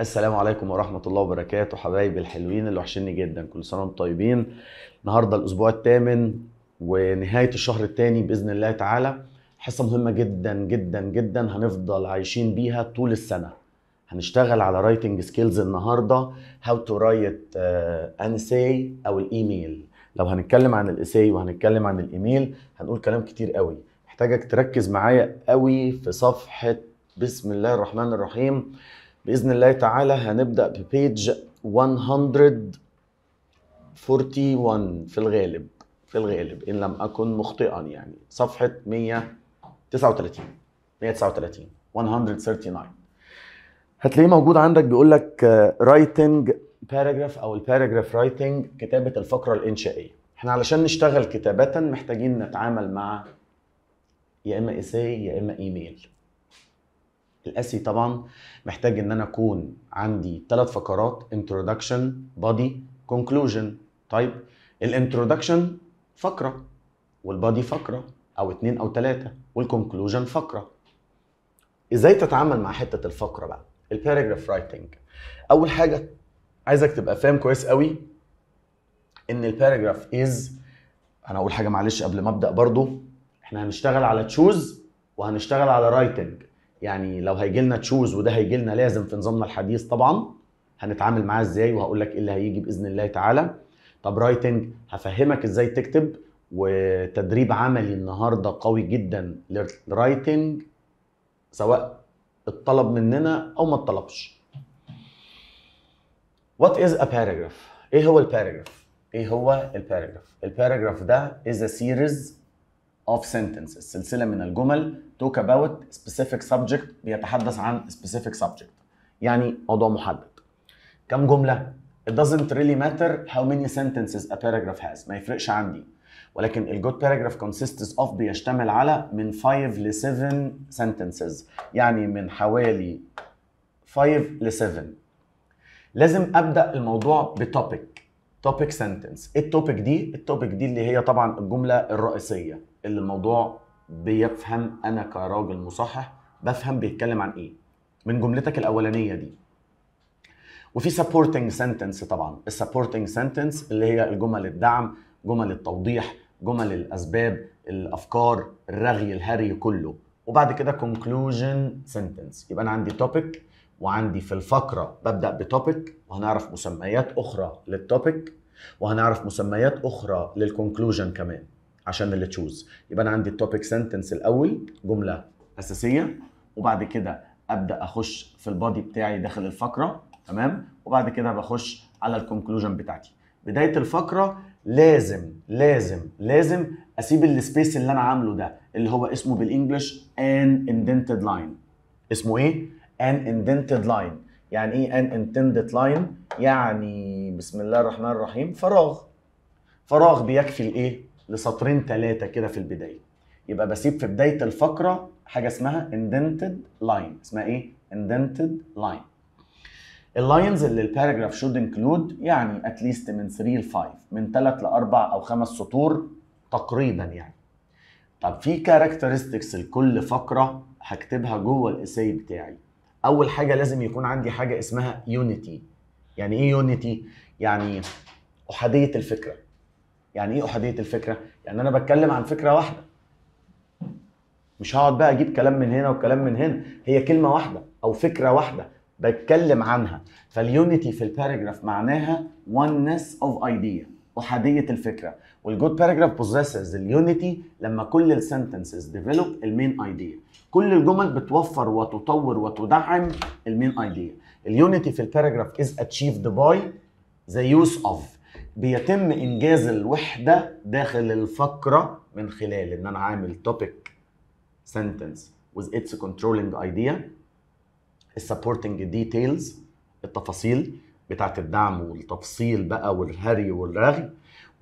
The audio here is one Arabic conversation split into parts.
السلام عليكم ورحمة الله وبركاته حبايبي الحلوين اللي وحشني جدا كل سنة وانتم طيبين النهاردة الأسبوع الثامن ونهاية الشهر الثاني بإذن الله تعالى حصة مهمة جدا جدا جدا هنفضل عايشين بيها طول السنة هنشتغل على رايتنج سكيلز النهاردة هاو تو رايت انساي أو الإيميل لو هنتكلم عن الإساي وهنتكلم عن الإيميل هنقول كلام كتير قوي محتاجك تركز معايا قوي في صفحة بسم الله الرحمن الرحيم باذن الله تعالى هنبدا ببيج 141 في الغالب في الغالب ان لم اكن مخطئا يعني صفحه 139 139 139 هتلاقيه موجود عندك بيقول لك رايتنج باراجراف او الباراجراف رايتنج كتابه الفقره الانشائيه احنا علشان نشتغل كتابه محتاجين نتعامل مع يا اما اساي يا اما ايميل الاسي طبعا محتاج ان انا اكون عندي ثلاث فقرات انتروداكشن بادي كونكلوجن طيب الانترودكشن فقره والبادي فقره او اتنين او ثلاثه والكونكلوجن فقره ازاي تتعامل مع حته الفقره بقى الباراجراف رايتنج اول حاجه عايزك تبقى فاهم كويس قوي ان الباراجراف از انا اقول حاجه معلش قبل ما ابدا برضو احنا هنشتغل على تشوز وهنشتغل على رايتنج يعني لو هيجي لنا تشوز وده هيجي لنا لازم في نظامنا الحديث طبعا هنتعامل معاه ازاي وهقول لك ايه اللي هيجي باذن الله تعالى طب رايتنج هفهمك ازاي تكتب وتدريب عملي النهارده قوي جدا للرايتنج سواء اتطلب مننا او ما اتطلبش وات از ا paragraph ايه هو الباراجراف ايه هو الباراجراف الباراجراف ده از ا سيريز of sentences سلسلة من الجمل talk about specific subject بيتحدث عن specific subject يعني موضوع محدد كم جملة It doesn't really matter how many sentences a paragraph has ما يفرقش عندي ولكن ال good paragraph consists of بيشتمل على من 5 ل 7 sentences يعني من حوالي 5 ل 7 لازم ابدا الموضوع بtopic topic sentence ايه التوبيك دي التوبيك دي اللي هي طبعا الجمله الرئيسيه اللي الموضوع بيفهم انا كراجل مصحح بفهم بيتكلم عن ايه من جملتك الاولانيه دي وفي سبورتنج سنتنس طبعا السبورتنج سنتنس اللي هي الجمل الدعم جمل التوضيح جمل الاسباب الافكار الرغي الهري كله وبعد كده كونكلوجن سنتنس يبقى انا عندي توبيك وعندي في الفقره ببدا بتوبيك وهنعرف مسميات اخرى للتوبيك وهنعرف مسميات اخرى للكونكلوجن كمان عشان اللي تشوز يبقى انا عندي التوبيك سنتنس الاول جمله اساسيه وبعد كده ابدا اخش في البادي بتاعي داخل الفقره تمام وبعد كده بخش على الكونكلوجن بتاعتي بدايه الفقره لازم لازم لازم اسيب السبيس اللي انا عامله ده اللي هو اسمه بالانجلش ان اندنتد لاين اسمه ايه ان اندنتد لاين يعني ايه ان اندنتد لاين يعني بسم الله الرحمن الرحيم فراغ فراغ بيكفي الايه لسطرين ثلاثه كده في البدايه يبقى بسيب في بدايه الفقره حاجه اسمها indented line اسمها ايه indented line اللاينز اللي الباراجراف شود انكلود يعني اتليست من 3 ل 5 من 3 ل 4 او 5 سطور تقريبا يعني طب في كاركترستكس لكل فقره هكتبها جوه الاساي بتاعي اول حاجه لازم يكون عندي حاجه اسمها يونيتي يعني ايه يونيتي يعني احاديه الفكره يعني ايه احاديه الفكره يعني انا بتكلم عن فكره واحده مش هقعد بقى اجيب كلام من هنا وكلام من هنا هي كلمه واحده او فكره واحده بتكلم عنها فاليونيتي في الباراجراف معناها oneness اوف idea، احاديه الفكره والجود باراجراف possesses اليونيتي لما كل السنتنسز ديفلوب المين ايديا كل الجمل بتوفر وتطور وتدعم المين ايديا اليونيتي في الباراجراف از اتشيفد باي ذا يوز اوف بيتم انجاز الوحده داخل الفقره من خلال ان انا عامل topic sentence with its controlling idea supporting details التفاصيل بتاعت الدعم والتفصيل بقى والهري والرغي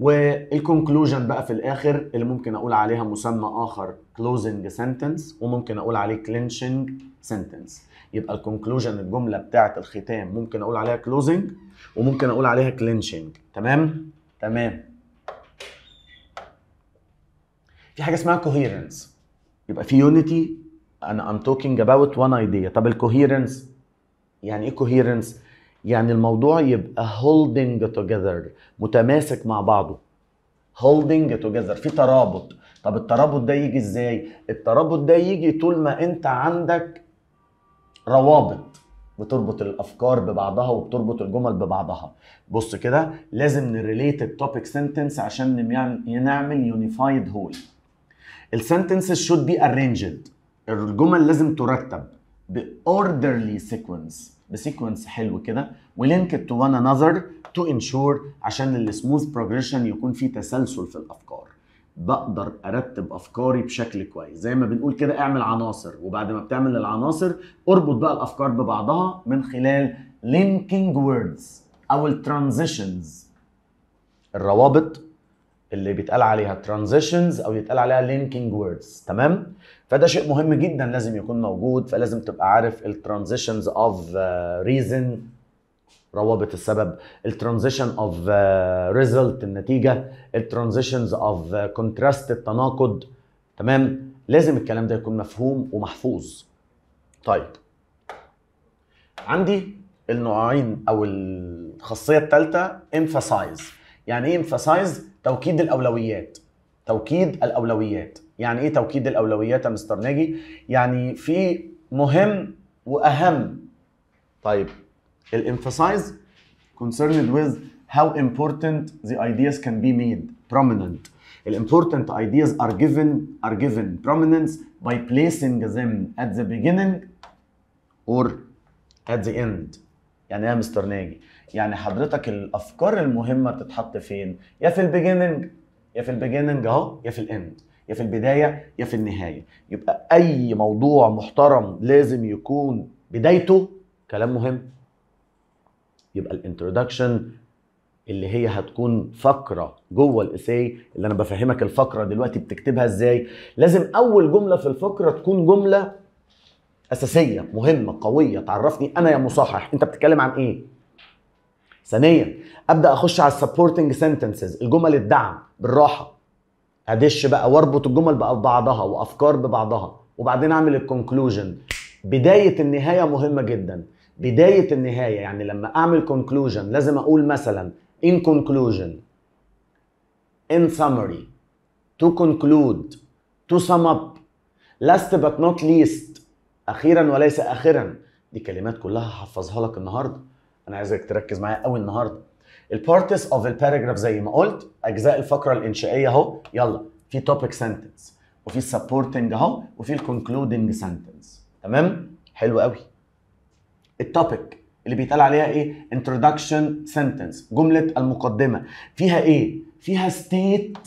والكونكلوجن بقى في الاخر اللي ممكن اقول عليها مسمى اخر closing sentence وممكن اقول عليه clinching sentence يبقى الكونكلوجن الجمله بتاعه الختام ممكن اقول عليها كلوزنج وممكن اقول عليها كلينشنج تمام تمام في حاجه اسمها كوهيرنس يبقى في يونيتي انا ام توكينج اباوت وان ايديا طب الكوهيرنس يعني ايه كوهيرنس يعني الموضوع يبقى هولدنج توجذر متماسك مع بعضه هولدنج توجذر في ترابط طب الترابط ده يجي ازاي الترابط ده يجي طول ما انت عندك روابط بتربط الافكار ببعضها وبتربط الجمل ببعضها بص كده لازم نريليت التوبيك سنتنس عشان نعمل يونيفايد هول السنتنس شود بي ارينجد الجمل لازم ترتب باوردرلي سيكونس بسيكونس حلو كده ولينك تو وان انذر تو انشور عشان السموث بروجريشن يكون في تسلسل في الافكار بقدر ارتب افكاري بشكل كويس زي ما بنقول كده اعمل عناصر وبعد ما بتعمل العناصر اربط بقى الافكار ببعضها من خلال لينكينج ووردز او الترانزيشنز الروابط اللي بيتقال عليها ترانزيشنز او يتقال عليها لينكينج ووردز تمام فده شيء مهم جدا لازم يكون موجود فلازم تبقى عارف الترانزيشنز اوف ريزن روابط السبب الترانزيشن اوف ريزلت النتيجه الترانزيشنز اوف كونتراست التناقض تمام لازم الكلام ده يكون مفهوم ومحفوظ طيب عندي النوعين او الخاصيه الثالثه امفاسايز يعني ايه امفاسايز توكيد الاولويات توكيد الاولويات يعني ايه توكيد الاولويات يا مستر ناجي يعني في مهم واهم طيب الامفاسايز concerned with how important the ideas can be made prominent important ideas are given are given prominence by placing them at the beginning or at the end يعني ايه يا مستر ناجي يعني حضرتك الافكار المهمه تتحط فين يا في البيجيننج يا في البيجيننج اهو يا في الاند يا في البدايه يا في النهايه يبقى اي موضوع محترم لازم يكون بدايته كلام مهم يبقى الانترودكشن اللي هي هتكون فقره جوه الاساي اللي انا بفهمك الفقره دلوقتي بتكتبها ازاي لازم اول جمله في الفقره تكون جمله اساسيه مهمه قويه تعرفني انا يا مصحح انت بتتكلم عن ايه ثانيا ابدا اخش على السبورتنج سنتنسز الجمل الدعم بالراحه ادش بقى واربط الجمل بقى ببعضها وافكار ببعضها وبعدين اعمل الكونكلوجن بدايه النهايه مهمه جدا بدايه النهايه يعني لما اعمل كونكلوجن لازم اقول مثلا in conclusion in summary to conclude to sum up last but not least اخيرا وليس اخرا دي كلمات كلها هحفظها لك النهارده انا عايزك تركز معايا قوي النهارده البارتس اوف الباراجراف زي ما قلت اجزاء الفقره الانشائيه اهو يلا في توبيك سنتنس وفي السبورتنج اهو وفي الكونكلودنج سنتنس تمام حلو قوي التوبيك اللي بيتقال عليها ايه introduction sentence جمله المقدمه فيها ايه فيها ستيت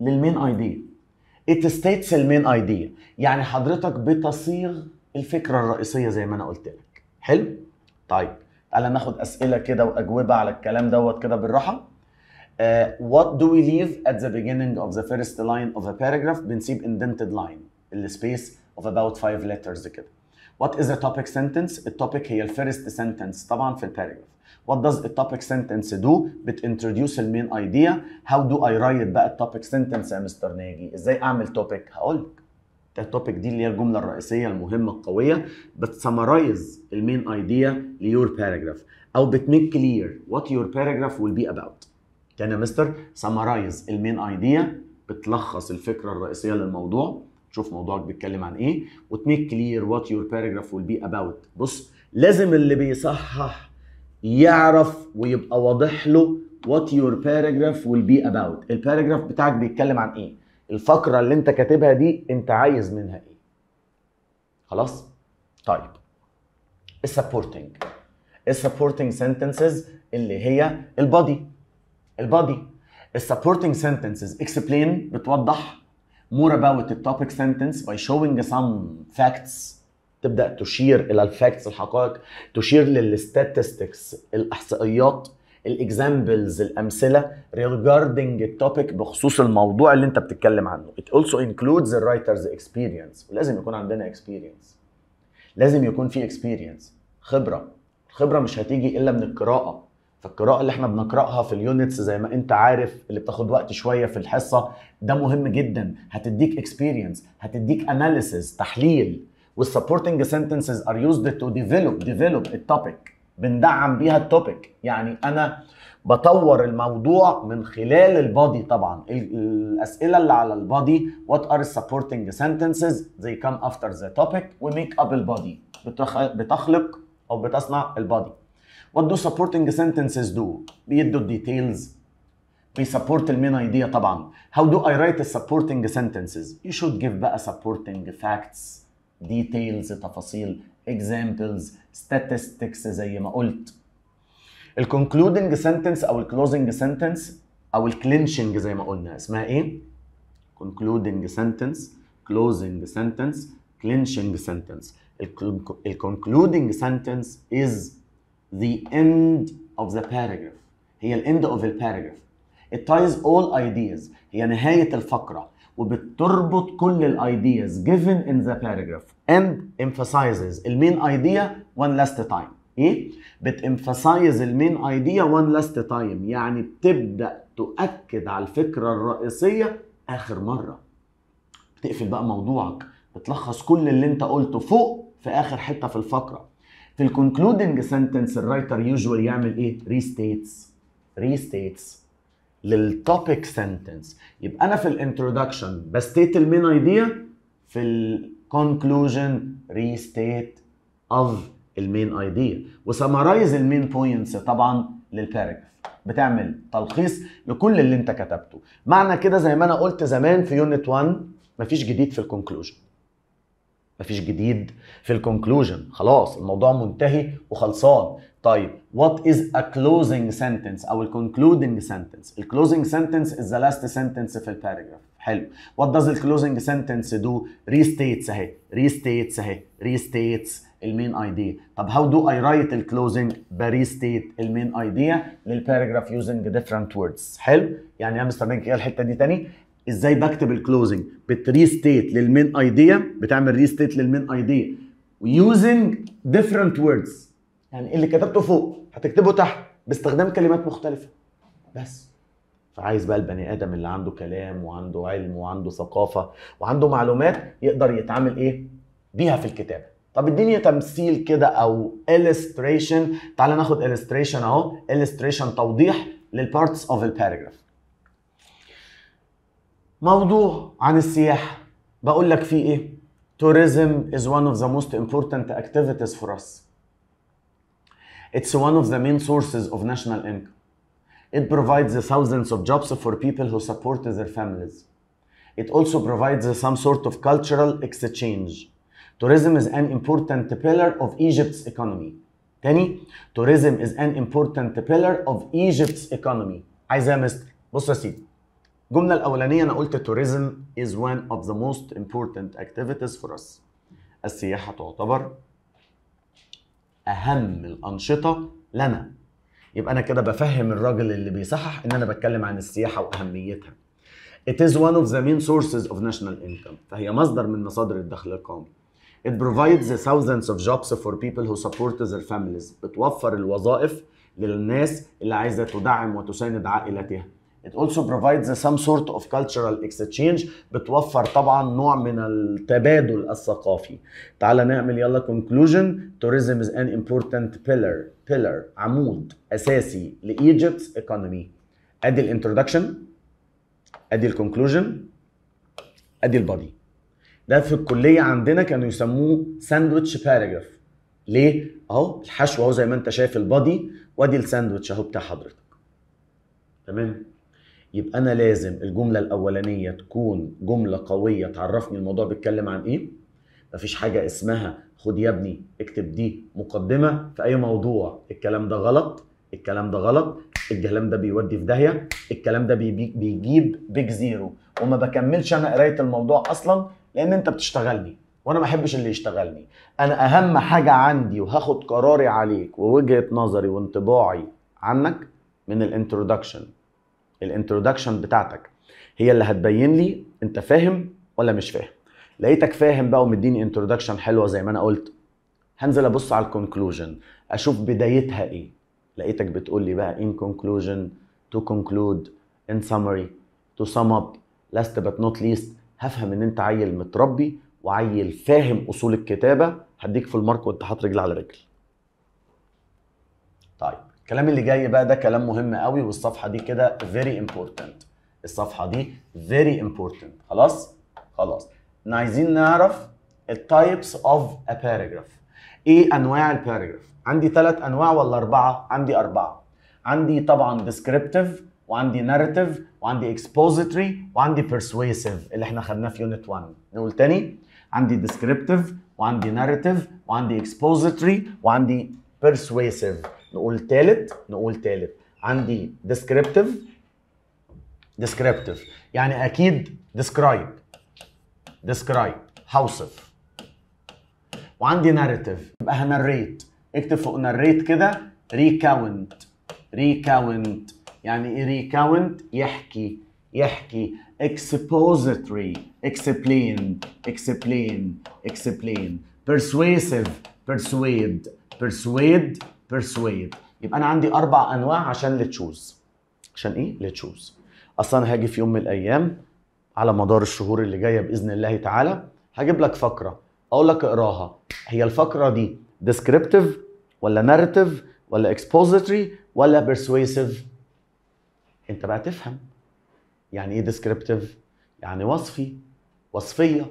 للمين ايديا it states المين ايديا يعني حضرتك بتصيغ الفكره الرئيسيه زي ما انا قلت لك حلو طيب تعالى ناخد اسئله كده واجوبه على الكلام دوت كده بالراحه Uh, what do we leave at the beginning of the first line of a paragraph؟ بنسيب indented line السبيس of about five letters كده. وات از ا توبيك سنتنس التوبيك هي الفيرست سنتنس طبعا في الباراجراف What does a topic sentence do بت بتintroduce المين ايديا How do I write بقى topic sentence يا مستر ناجي ازاي اعمل topic؟ توبيك هقولك التوبيك دي اللي هي الجمله الرئيسيه المهمه القويه بتسمرايز المين ايديا ليور باراجراف او بتميك كلير وات يور باراجراف ويل بي اباوت تاني يا مستر سمرايز المين ايديا بتلخص الفكره الرئيسيه للموضوع شوف موضوعك بيتكلم عن ايه وتميك كلير وات يور باراجراف ويل بي اباوت بص لازم اللي بيصحح يعرف ويبقى واضح له وات يور باراجراف ويل بي اباوت الباراجراف بتاعك بيتكلم عن ايه الفقره اللي انت كاتبها دي انت عايز منها ايه خلاص طيب السبورتنج السبورتنج سنتنسز اللي هي البادي البادي السبورتنج سنتنسز اكسبلين بتوضح more about the topic sentence by showing some facts تبدا تشير الى الفاكتس الحقائق تشير للستاتستكس الاحصائيات الاكزامبلز الامثله regarding التوبيك بخصوص الموضوع اللي انت بتتكلم عنه it also includes the writer's experience ولازم يكون عندنا experience لازم يكون في experience خبره الخبره مش هتيجي الا من القراءه فالقراءة اللي احنا بنقرأها في اليونتس زي ما انت عارف اللي بتاخد وقت شوية في الحصة ده مهم جدا هتديك اكسبيرينس هتديك اناليسز تحليل والسبورتنج sentences are used to develop develop التوبيك بندعم بيها التوبيك يعني انا بطور الموضوع من خلال البادي طبعا الاسئله اللي على البادي وات ار supporting سنتنسز زي كم افتر ذا توبيك وميك اب البادي بتخلق او بتصنع البادي what do supporting sentences do بيدوا الديتيلز بيسبورت المين ايديا طبعا how do i write the supporting sentences you should give بقى supporting facts details تفاصيل examples statistics زي ما قلت ال concluding sentence او ال closing sentence او ال clinching زي ما قلنا اسمها ايه concluding sentence closing sentence clinching sentence ال concluding sentence is the end of the paragraph هي ال end of the paragraph it ties all ideas هي نهاية الفقرة وبتربط كل ال ideas given in the paragraph and emphasizes المين idea one last time ايه بتemphasize المين idea one last time يعني بتبدا تؤكد على الفكره الرئيسيه اخر مره بتقفل بقى موضوعك بتلخص كل اللي انت قلته فوق في اخر حته في الفقره في الكونكلودنج سنتنس الرايتر يوجوال يعمل ايه ريستيتس ريستيتس للتوبيك سنتنس يبقى انا في الانترودكشن بستيت المين ايديا في الكونكلوجن ريستيت اوف المين ايديا وسمرايز المين بوينتس طبعا للباراجراف بتعمل تلخيص لكل اللي انت كتبته معنى كده زي ما انا قلت زمان في يونت 1 مفيش جديد في الكونكلوجن مفيش جديد في الكونكلوجن خلاص الموضوع منتهي وخلصان طيب وات از ا كلوزنج سنتنس او الكونكلودنج سنتنس الكلوزنج سنتنس از ذا لاست سنتنس في الباراجراف حلو وات داز الكلوزنج سنتنس دو ريستيتس اهي ريستيتس اهي ريستيتس المين ايديا طب هاو دو اي رايت الكلوزنج closing المين ايديا للباراجراف using different words حلو يعني يا مستر بنك إيه الحته دي تاني ازاي بكتب الكلوزنج بتريستيت للمين ايديا بتعمل ريستيت للمين ايديا يوزنج ديفرنت ووردز يعني إيه اللي كتبته فوق هتكتبه تحت باستخدام كلمات مختلفه بس فعايز بقى البني ادم اللي عنده كلام وعنده علم وعنده ثقافه وعنده معلومات يقدر يتعامل ايه بيها في الكتابه طب اديني تمثيل كده او illustration تعال ناخد illustration اهو illustration توضيح للبارتس اوف الباراجراف موضوع عن السياحة بقول لك فيه ايه tourism is one of the most important activities for us it's one of the main sources of national income it provides thousands of jobs for people who support their families it also provides some sort of cultural exchange tourism is an important pillar of Egypt's economy تاني tourism is an important pillar of Egypt's economy عايز ايه يا مستر بص يا سيدي الجمله الاولانيه انا قلت tourism is one of the most important activities for us السياحه تعتبر اهم الانشطه لنا يبقى انا كده بفهم الراجل اللي بيصحح ان انا بتكلم عن السياحه واهميتها It is one of the main sources of national income فهي مصدر من مصادر الدخل القومي It provides thousands of jobs for people who support their families بتوفر الوظائف للناس اللي عايزه تدعم وتساند عائلتها It also provides some sort of cultural exchange بتوفر طبعا نوع من التبادل الثقافي. تعال نعمل يلا conclusion. Tourism is an important pillar pillar عمود اساسي لايجيبتس economy. ادي الانترودكشن ادي الكونكلوجن ادي البادي. ده في الكليه عندنا كانوا يسموه ساندويتش باراجراف. ليه؟ اهو الحشو اهو زي ما انت شايف البادي وادي الساندويتش اهو بتاع حضرتك. تمام؟ يبقى انا لازم الجمله الاولانيه تكون جمله قويه تعرفني الموضوع بيتكلم عن ايه مفيش حاجه اسمها خد يا ابني اكتب دي مقدمه في اي موضوع الكلام ده غلط الكلام ده غلط الكلام ده بيودي في داهيه الكلام ده بيجيب بيج زيرو وما بكملش انا قرايه الموضوع اصلا لان انت بتشتغلني وانا ما بحبش اللي يشتغلني انا اهم حاجه عندي وهاخد قراري عليك ووجهه نظري وانطباعي عنك من الانترودكشن الانترودكشن بتاعتك هي اللي هتبين لي انت فاهم ولا مش فاهم لقيتك فاهم بقى ومديني انترودكشن حلوه زي ما انا قلت هنزل ابص على الكونكلوجن اشوف بدايتها ايه لقيتك بتقول لي بقى in conclusion to conclude in summary to sum up last but not least هفهم ان انت عيل متربي وعيل فاهم اصول الكتابه هديك في المارك وانت حاطط رجل على رجل طيب الكلام اللي جاي بقى ده كلام مهم قوي والصفحه دي كده فيري امبورتنت الصفحه دي فيري امبورتنت خلاص خلاص احنا عايزين نعرف التايبس اوف ا باراجراف ايه انواع الباراجراف عندي ثلاث انواع ولا اربعه عندي اربعه عندي طبعا ديسكريبتيف وعندي ناريتيف وعندي اكسبوزيتوري وعندي persuasive اللي احنا خدناه في يونت 1 نقول تاني عندي ديسكريبتيف وعندي ناريتيف وعندي اكسبوزيتوري وعندي persuasive نقول ثالث نقول ثالث عندي descriptive descriptive يعني اكيد describe describe هوصف وعندي narrative يبقى هنريت اكتب فوق narrate كده recount recount يعني ايه recount يحكي يحكي expository explain explain explain persuasive persuade persuade بيرسويد يبقى انا عندي اربع انواع عشان لتشوز عشان ايه لتشوز اصلا هاجي في يوم من الايام على مدار الشهور اللي جايه باذن الله تعالى هجيب لك فقره اقول لك اقراها هي الفقره دي ديسكريبتيف ولا ناريتيف ولا اكسبوزيتري ولا بيرسويسيف انت بقى تفهم يعني ايه ديسكريبتيف يعني وصفي وصفيه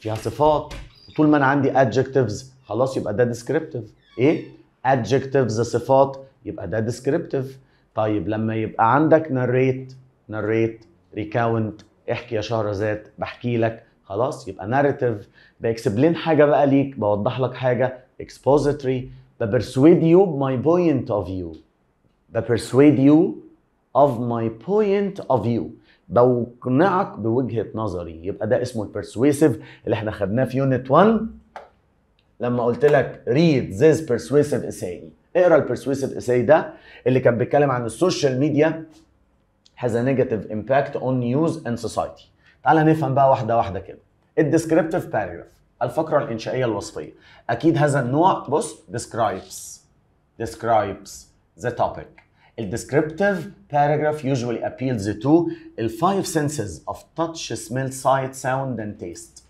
فيها صفات وطول ما انا عندي ادجكتيفز خلاص يبقى ده ديسكريبتيف ايه adjectives صفات يبقى ده descriptive طيب لما يبقى عندك narrate narrate recount احكي يا شهرزاد بحكي لك خلاص يبقى narrative باكسبلين حاجه بقى ليك بوضح لك حاجه expository ببرسويد يو بماي بوينت اوف يو ببرسويد يو اوف ماي بوينت اوف يو بقنعك بوجهه نظري يبقى ده اسمه البرسويسيف اللي احنا خدناه في يونت 1 لما قلت لك ريد ذيس بيرسويسيف اساي اقرا البيرسويسيف اساي ده اللي كان بيتكلم عن السوشيال ميديا has a negative impact on news and society تعال نفهم بقى واحده واحده كده الديسكريبتيف باراجراف الفقره الانشائيه الوصفيه اكيد هذا النوع بص describes describes the topic الديسكريبتيف paragraph usually appeals to the five senses of touch, smell, sight, sound and taste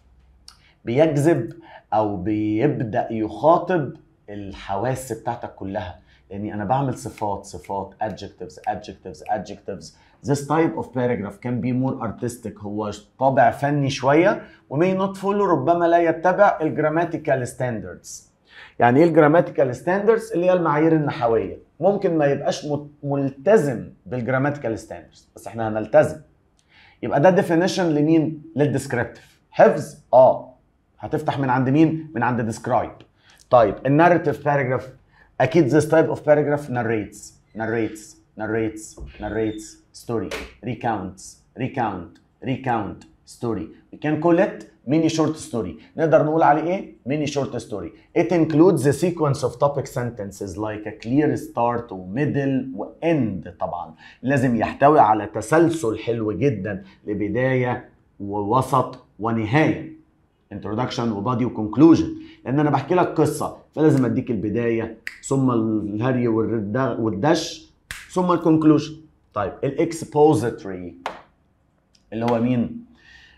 بيجذب او بيبدا يخاطب الحواس بتاعتك كلها لاني انا بعمل صفات صفات adjectives adjectives adjectives this type of paragraph can be more artistic هو طابع فني شويه ومي نوت فولو ربما لا يتبع الجراماتيكال ستاندردز يعني ايه الجراماتيكال ستاندردز اللي هي المعايير النحويه ممكن ما يبقاش ملتزم بالجراماتيكال ستاندردز بس احنا هنلتزم يبقى ده ديفينيشن لمين للديسكريبتيف حفظ اه هتفتح من عند مين من عند ديسكرايب طيب الناريتيف باراجراف اكيد this type of paragraph narrates narrates narrates narrates story recounts recount recount story we can call it mini short story نقدر نقول عليه ايه mini short story it includes a sequence of topic sentences like a clear start و middle و end طبعا لازم يحتوي على تسلسل حلو جدا لبدايه ووسط ونهايه introduction وبادي وكونكلوجن لان انا بحكي لك قصه فلازم اديك البدايه ثم الهري والدش ثم الكونكلوجن طيب الاكسبوزيتوري اللي هو مين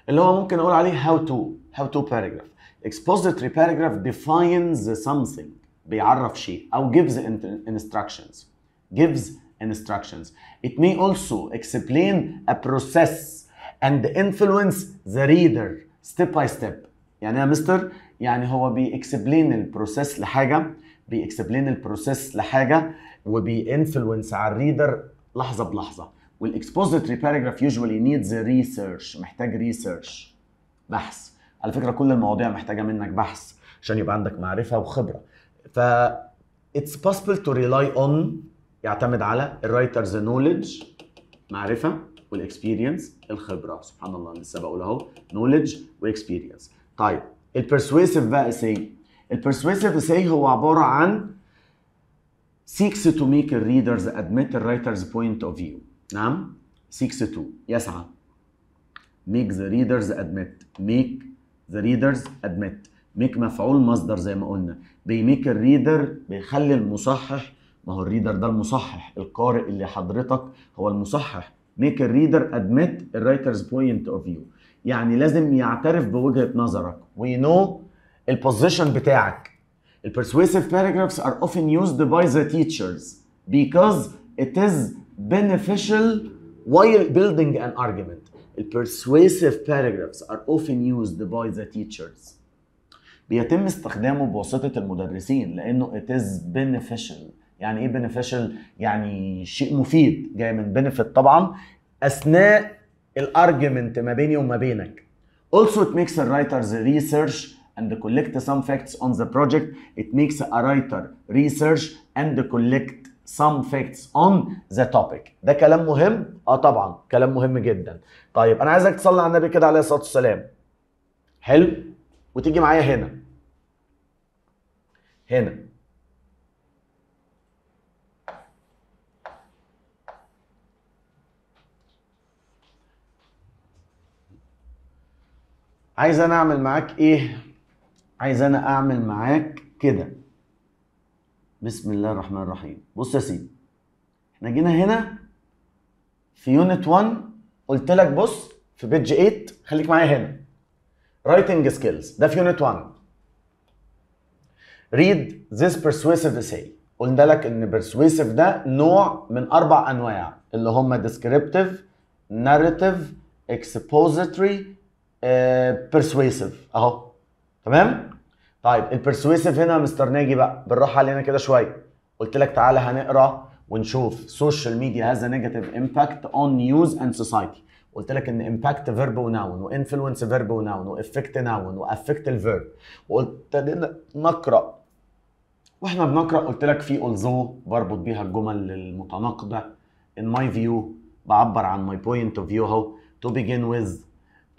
اللي هو ممكن اقول عليه هاو تو هاو تو باراجراف expository paragraph defines something بيعرف شيء او gives instructions gives instructions it may also explain a process and influence the reader step by step يعني يا مستر يعني هو بيكسبلين البروسيس لحاجه بيكسبلين البروسيس لحاجه وبينفلونس على الريدر لحظه بلحظه والاكسبوزيتري باراجراف يوجوالي نيدز ريسيرش محتاج ريسيرش بحث على فكره كل المواضيع محتاجه منك بحث عشان يبقى عندك معرفه وخبره ف اتس possible تو ريلاي اون يعتمد على الرايترز نولج معرفه والاكسبيرينس الخبره سبحان الله لسه بقول اهو نولج واكسبيرينس طيب البرسويسيف بقى سي البرسويسيف سي هو عباره عن seeks to make readers admit the writer's point of view نعم seeks to يسعى make the readers admit make the readers admit make مفعول مصدر زي ما قلنا بيميك الريدر بيخلي المصحح ما هو الريدر ده المصحح القارئ اللي حضرتك هو المصحح make الريدر admit الرايترز بوينت اوف فيو يعني لازم يعترف بوجهه نظرك وينو البوزيشن بتاعك البرسويسيف paragraphs are often used by the teachers because it is beneficial while building an argument. البرسويسيف paragraphs are often used by the teachers. بيتم استخدامه بواسطة المدرسين لأنه it is beneficial. يعني إيه beneficial؟ يعني شيء مفيد جاي من benefit طبعا أثناء الارجيومنت ما بيني وما بينك Also it makes a writer's research and collect some facts on the project it makes a writer research and collect some facts on the topic ده كلام مهم اه طبعا كلام مهم جدا طيب انا عايزك تصلي على النبي كده عليه الصلاه والسلام حلو وتيجي معايا هنا هنا عايز انا اعمل معاك ايه عايز انا اعمل معاك كده بسم الله الرحمن الرحيم بص يا سيدي احنا جينا هنا في يونت 1 قلت لك بص في بيج 8 خليك معايا هنا رايتنج سكيلز ده في يونت 1 ريد ذس persuasive essay قلنا لك ان persuasive ده نوع من اربع انواع اللي هم descriptive narrative expository بيرسويسيف آه، اهو تمام طيب البيرسويسيف هنا مستر ناجي بقى بالراحه علينا كده شويه قلت لك تعالى هنقرا ونشوف سوشيال ميديا هاز نيجاتيف امباكت اون نيوز اند سوسايتي قلت لك ان امباكت فيرب وناون وانفلونس فيرب وناون وافكت ناون وافكت الفيرب وقلت نقرا واحنا بنقرا قلت لك في اولزو بربط بيها الجمل المتناقضه ان ماي فيو بعبر عن ماي بوينت اوف فيو اهو تو بيجن with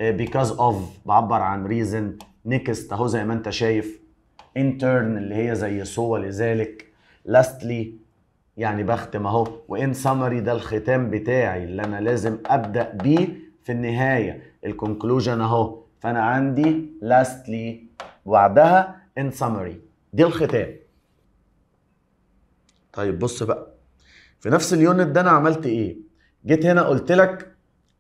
بيكاز آه، اوف بعبر عن ريزن نيكست اهو زي ما انت شايف انترن اللي هي زي سو لذلك لاستلي يعني بختم اهو وان سمري ده الختام بتاعي اللي انا لازم ابدا بيه في النهايه الكونكلوجن اهو فانا عندي لاستلي وبعدها ان سمري دي الختام طيب بص بقى في نفس اليونت ده انا عملت ايه جيت هنا قلت لك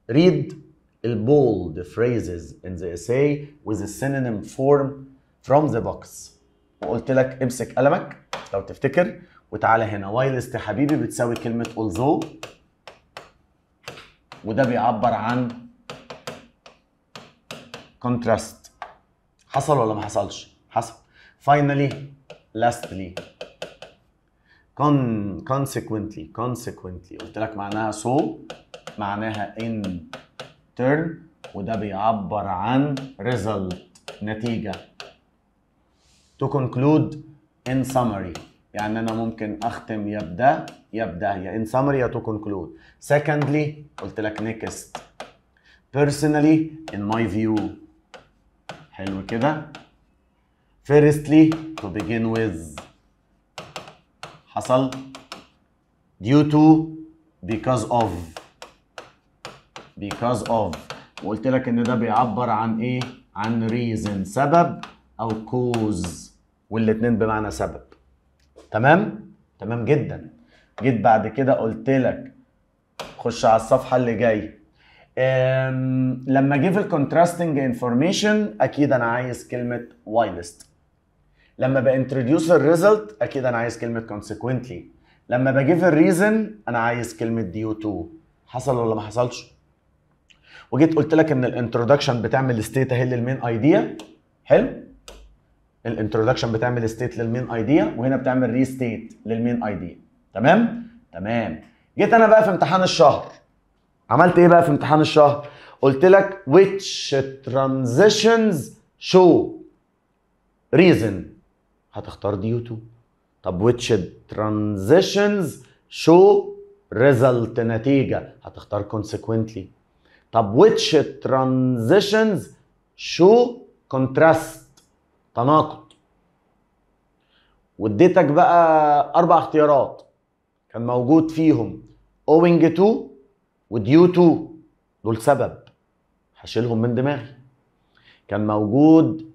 ريد bold phrases in the essay with a synonym form from the box وقلت لك امسك قلمك لو تفتكر وتعالى هنا whilst حبيبي بتساوي كلمة although وده بيعبر عن contrast حصل ولا ما حصلش؟ حصل finally lastly con consequently consequently قلت لك معناها so معناها in term وده بيعبر عن result نتيجة to conclude in summary يعني انا ممكن اختم يبدأ يبدأ يا in summary يا to conclude secondly قلت لك next personally in my view حلو كده firstly to begin with حصل due to because of because of وقلت لك ان ده بيعبر عن ايه عن reason سبب او cause والاتنين بمعنى سبب تمام تمام جدا جيت بعد كده قلت لك خش على الصفحه اللي جايه لما جه في الكونتراستنج انفورميشن اكيد انا عايز كلمه وايلست لما بانتروديوس الريزلت اكيد انا عايز كلمه كونسيكوينتلي لما بجيب الريزن انا عايز كلمه ديو تو حصل ولا ما حصلش وجيت قلت لك ان الانترودكشن بتعمل ستيت اهي للمين ايديا حلو الانترودكشن بتعمل ستيت للمين ايديا وهنا بتعمل ري ستيت للمين ايديا تمام تمام جيت انا بقى في امتحان الشهر عملت ايه بقى في امتحان الشهر قلت لك which transitions show reason هتختار دي يوتو طب which transitions show result نتيجة هتختار consequently طب which transitions show contrast تناقض واديتك بقى اربع اختيارات كان موجود فيهم owing to و due to دول سبب هشيلهم من دماغي كان موجود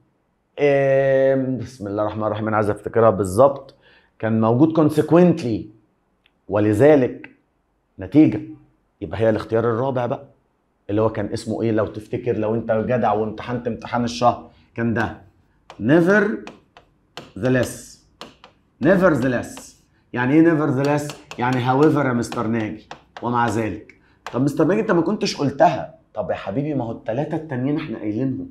إيه بسم الله الرحمن الرحيم انا عايز افتكرها بالظبط كان موجود consequently ولذلك نتيجه يبقى هي الاختيار الرابع بقى اللي هو كان اسمه ايه لو تفتكر لو انت جدع وامتحنت امتحان الشهر كان ده نيفر ذا ليس نيفر ذا ليس يعني ايه نيفر ذا ليس يعني هاويفر يا مستر ناجي ومع ذلك طب مستر ناجي انت ما كنتش قلتها طب يا حبيبي ما هو الثلاثه التانيين احنا قايلينهم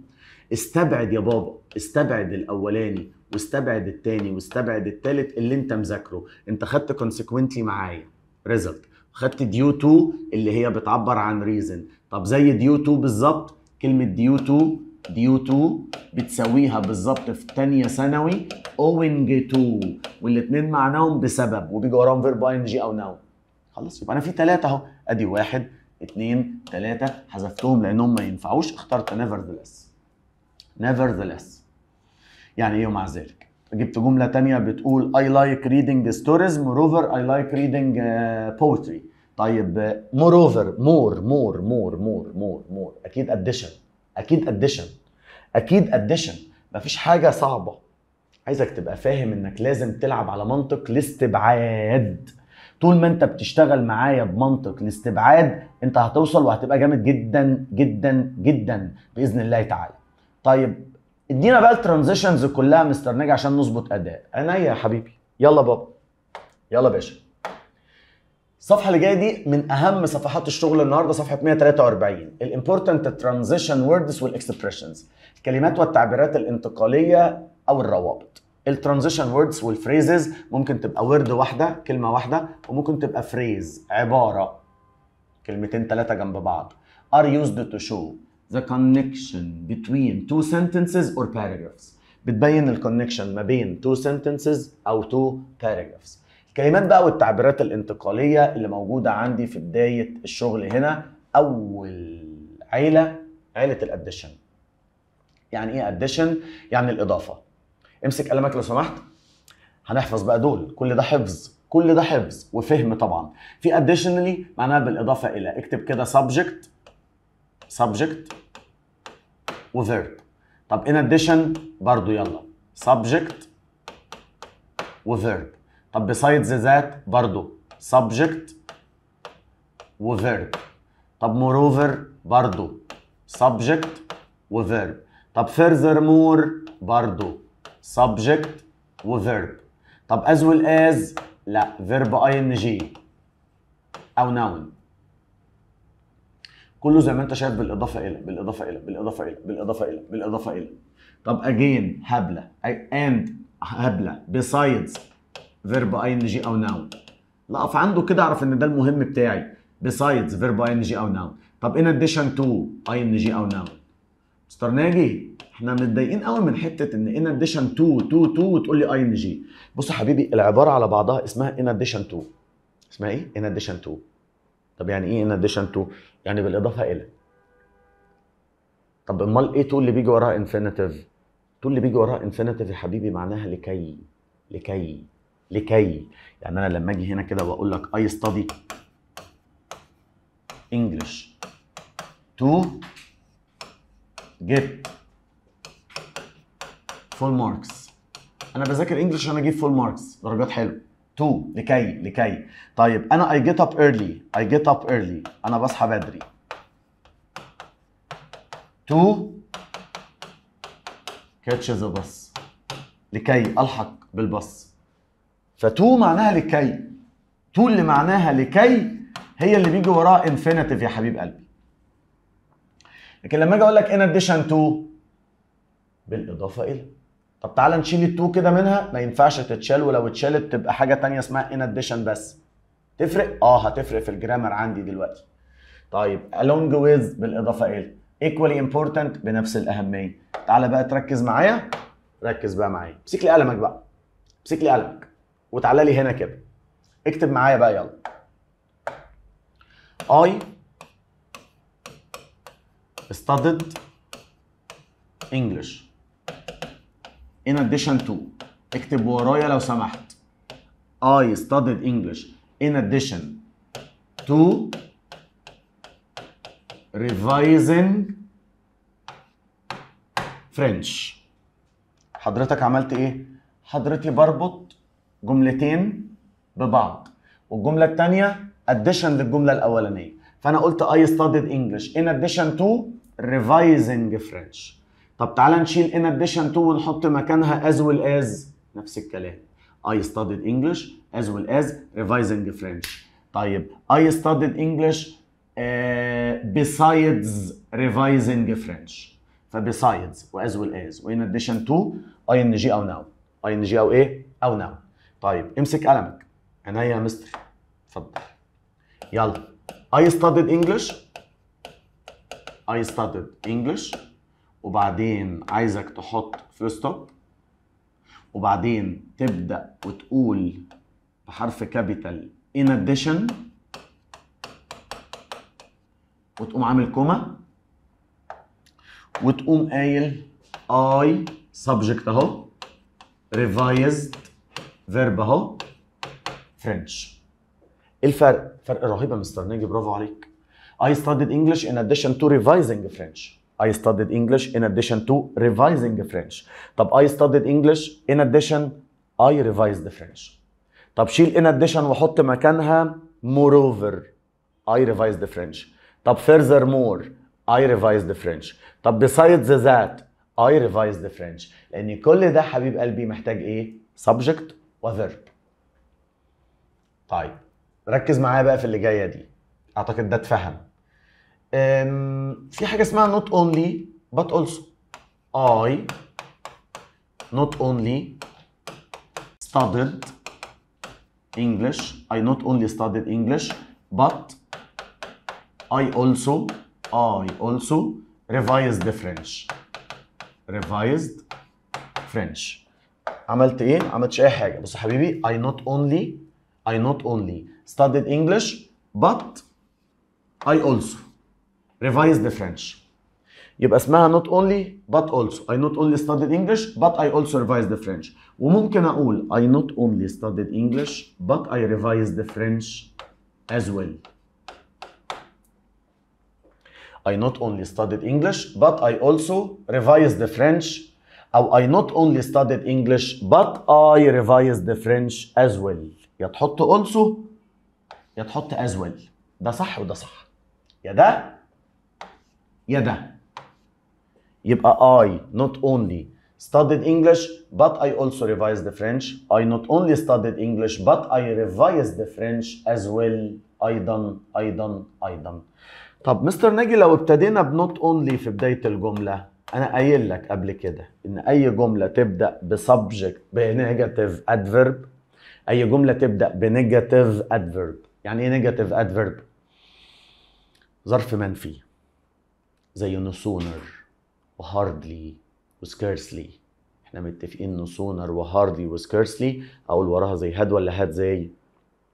استبعد يا بابا استبعد الاولاني واستبعد الثاني واستبعد الثالث اللي انت مذاكره انت خدت كونسيكونتلي معايا ريزلت خدت ديو تو اللي هي بتعبر عن ريزن طب زي ديو 2 بالظبط كلمه ديو 2 ديو 2 بتساويها بالظبط في ثانيه ثانوي اوينج تو والاثنين معناهم بسبب وبيجي وراهم فيرب اي ان جي او ناو خلاص يبقى انا في ثلاثه اهو ادي واحد اثنين ثلاثه حذفتهم لانهم ما ينفعوش اخترت nevertheless nevertheless يعني ايه ومع ذلك جبت جمله ثانيه بتقول I like reading stories moreover I like reading uh, poetry طيب مور اوفر مور مور مور مور مور مور اكيد اديشن اكيد اديشن اكيد اديشن مفيش حاجه صعبه عايزك تبقى فاهم انك لازم تلعب على منطق الاستبعاد طول ما انت بتشتغل معايا بمنطق الاستبعاد انت هتوصل وهتبقى جامد جدا جدا جدا باذن الله تعالى طيب ادينا بقى الترانزيشنز كلها مستر ناجي عشان نظبط اداء عينيا يا حبيبي يلا بابا يلا باشا الصفحه اللي جايه دي من اهم صفحات الشغل النهارده صفحه 143 الامبورتنت ترانزيشن ووردز والاكسبريشنز الكلمات والتعبيرات الانتقاليه او الروابط الترانزيشن ووردز والفريزز ممكن تبقى ورد واحده كلمه واحده وممكن تبقى فريز عباره كلمتين ثلاثه جنب بعض are used to show the connection between two sentences or paragraphs بتبين الكونكشن ما بين two sentences او two paragraphs الكلمات بقى والتعبيرات الانتقاليه اللي موجوده عندي في بدايه الشغل هنا اول عيله عيله الاديشن يعني ايه اديشن يعني الاضافه امسك قلمك لو سمحت هنحفظ بقى دول كل ده حفظ كل ده حفظ وفهم طبعا في اديشنالي معناها بالاضافه الى اكتب كده سبجكت سبجكت وفيرب طب ان اديشن برضو يلا سبجكت وفيرب طب بسايد ذات برضه subject و verb طب moreover برضه subject و verb طب furthermore برضه subject و verb طب as well as لا verb ing او noun كله زي ما انت شايف بالاضافه الى بالاضافه الى بالاضافه الى بالاضافه الى بالاضافه الى طب again هبله and هبله besides فيرب اي ان جي او ناون لا عنده كده اعرف ان ده المهم بتاعي بسايدز فيرب اي ان جي او ناون طب ان اديشن تو اي ان جي او ناون مستر ناجي احنا متضايقين قوي من حته ان ان اديشن تو تو تو وتقول لي اي ان جي بص يا حبيبي العباره على بعضها اسمها ان اديشن تو اسمها ايه ان اديشن تو طب يعني ايه ان اديشن تو يعني بالاضافه الى طب امال ايه تو اللي بيجي وراها انفينيتيف تو اللي بيجي وراها انفينيتيف يا حبيبي معناها لكي لكي لكي يعني انا لما اجي هنا كده واقول لك اي ستادي انجلش تو جيت فول ماركس انا بذاكر انجلش عشان اجيب فول ماركس درجات حلوه تو لكي لكي طيب انا اي جيت اب ايرلي اي جيت اب ايرلي انا بصحى بدري تو كاتش ذا بس لكي الحق بالباص فتو معناها لكي تو اللي معناها لكي هي اللي بيجي وراها انفينيتيف يا حبيب قلبي لكن لما اجي اقول لك ان اديشن تو بالاضافه الى طب تعالى نشيل التو كده منها ما ينفعش تتشال ولو اتشالت تبقى حاجه تانية اسمها ان اديشن بس تفرق اه هتفرق في الجرامر عندي دلوقتي طيب along with بالاضافه الى equally important بنفس الاهميه تعالى بقى تركز معايا ركز بقى معايا امسك لي قلمك بقى امسك لي قلمك وتعالى لي هنا كده اكتب معايا بقى يلا I studied English in addition to اكتب ورايا لو سمحت I studied English in addition to revising French حضرتك عملت ايه؟ حضرتي بربط جملتين ببعض والجمله الثانيه اديشن للجمله الاولانيه فانا قلت I studied English in addition to revising French طب تعالى نشيل in addition to ونحط مكانها as well as نفس الكلام I studied English as well as revising French طيب I studied English uh, besides revising French ف besides و as well as و in addition to ing او now ing او ايه او now طيب امسك قلمك عينيا يا مستر اتفضل يلا I studied English I studied English وبعدين عايزك تحط فول ستوب وبعدين تبدأ وتقول بحرف كابيتال in addition وتقوم عامل كوما وتقوم قايل I subject اهو revised فيرب اهو فرنش الفرق فرق رهيب يا مستر نيجي برافو عليك I studied English in addition to revising French I studied English in addition to revising French طب I studied English in addition I revised French طب شيل in addition وحط مكانها moreover I revised French طب furthermore I revised French طب besides that I revised French لأن كل ده حبيب قلبي محتاج إيه؟ subject وذرب طيب ركز معايا بقى في اللي جايه دي اعتقد ده اتفهم في حاجه اسمها not only but also I not only studied English I not only studied English but I also I also revised the French revised French عملت ايه؟ ما عملتش اي حاجه بص يا حبيبي I not only I not only studied English but I also revised the French يبقى اسمها not only but also I not only studied English but I also revised the French وممكن اقول I not only studied English but I revised the French as well I not only studied English but I also revised the French I not only studied English but I revised the French as well يا تحط also يا تحط as well ده صح وده صح يا ده يا ده يبقى I not only studied English but I also revised the French I not only studied English but I revised the French as well أيضا أيضا أيضا طب مستر ناجي لو ابتدينا بنوت only في بداية الجملة انا قايل لك قبل كده ان اي جمله تبدا بسبجكت بنيجاتيف ادفيرب اي جمله تبدا بنيجاتيف ادفيرب يعني ايه نيجاتيف ادفيرب ظرف منفي زي سونر وهاردلي وسكيرسلي احنا متفقين سونر وهاردلي وسكيرسلي اقول وراها زي هاد ولا هاد زي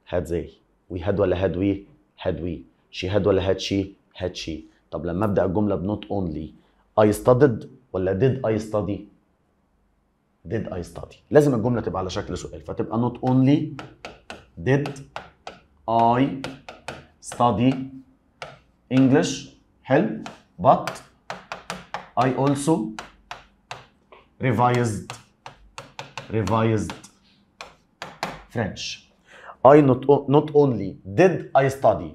هاد زي وي هاد ولا هاد وي هاد وي شي هاد ولا هاد شي هاد شي طب لما ابدا الجمله بنوت اونلي I studied ولا did I study did I study لازم الجملة تبقى على شكل سؤال فتبقى not only did I study English حلو but I also revised revised French I not, not only did I study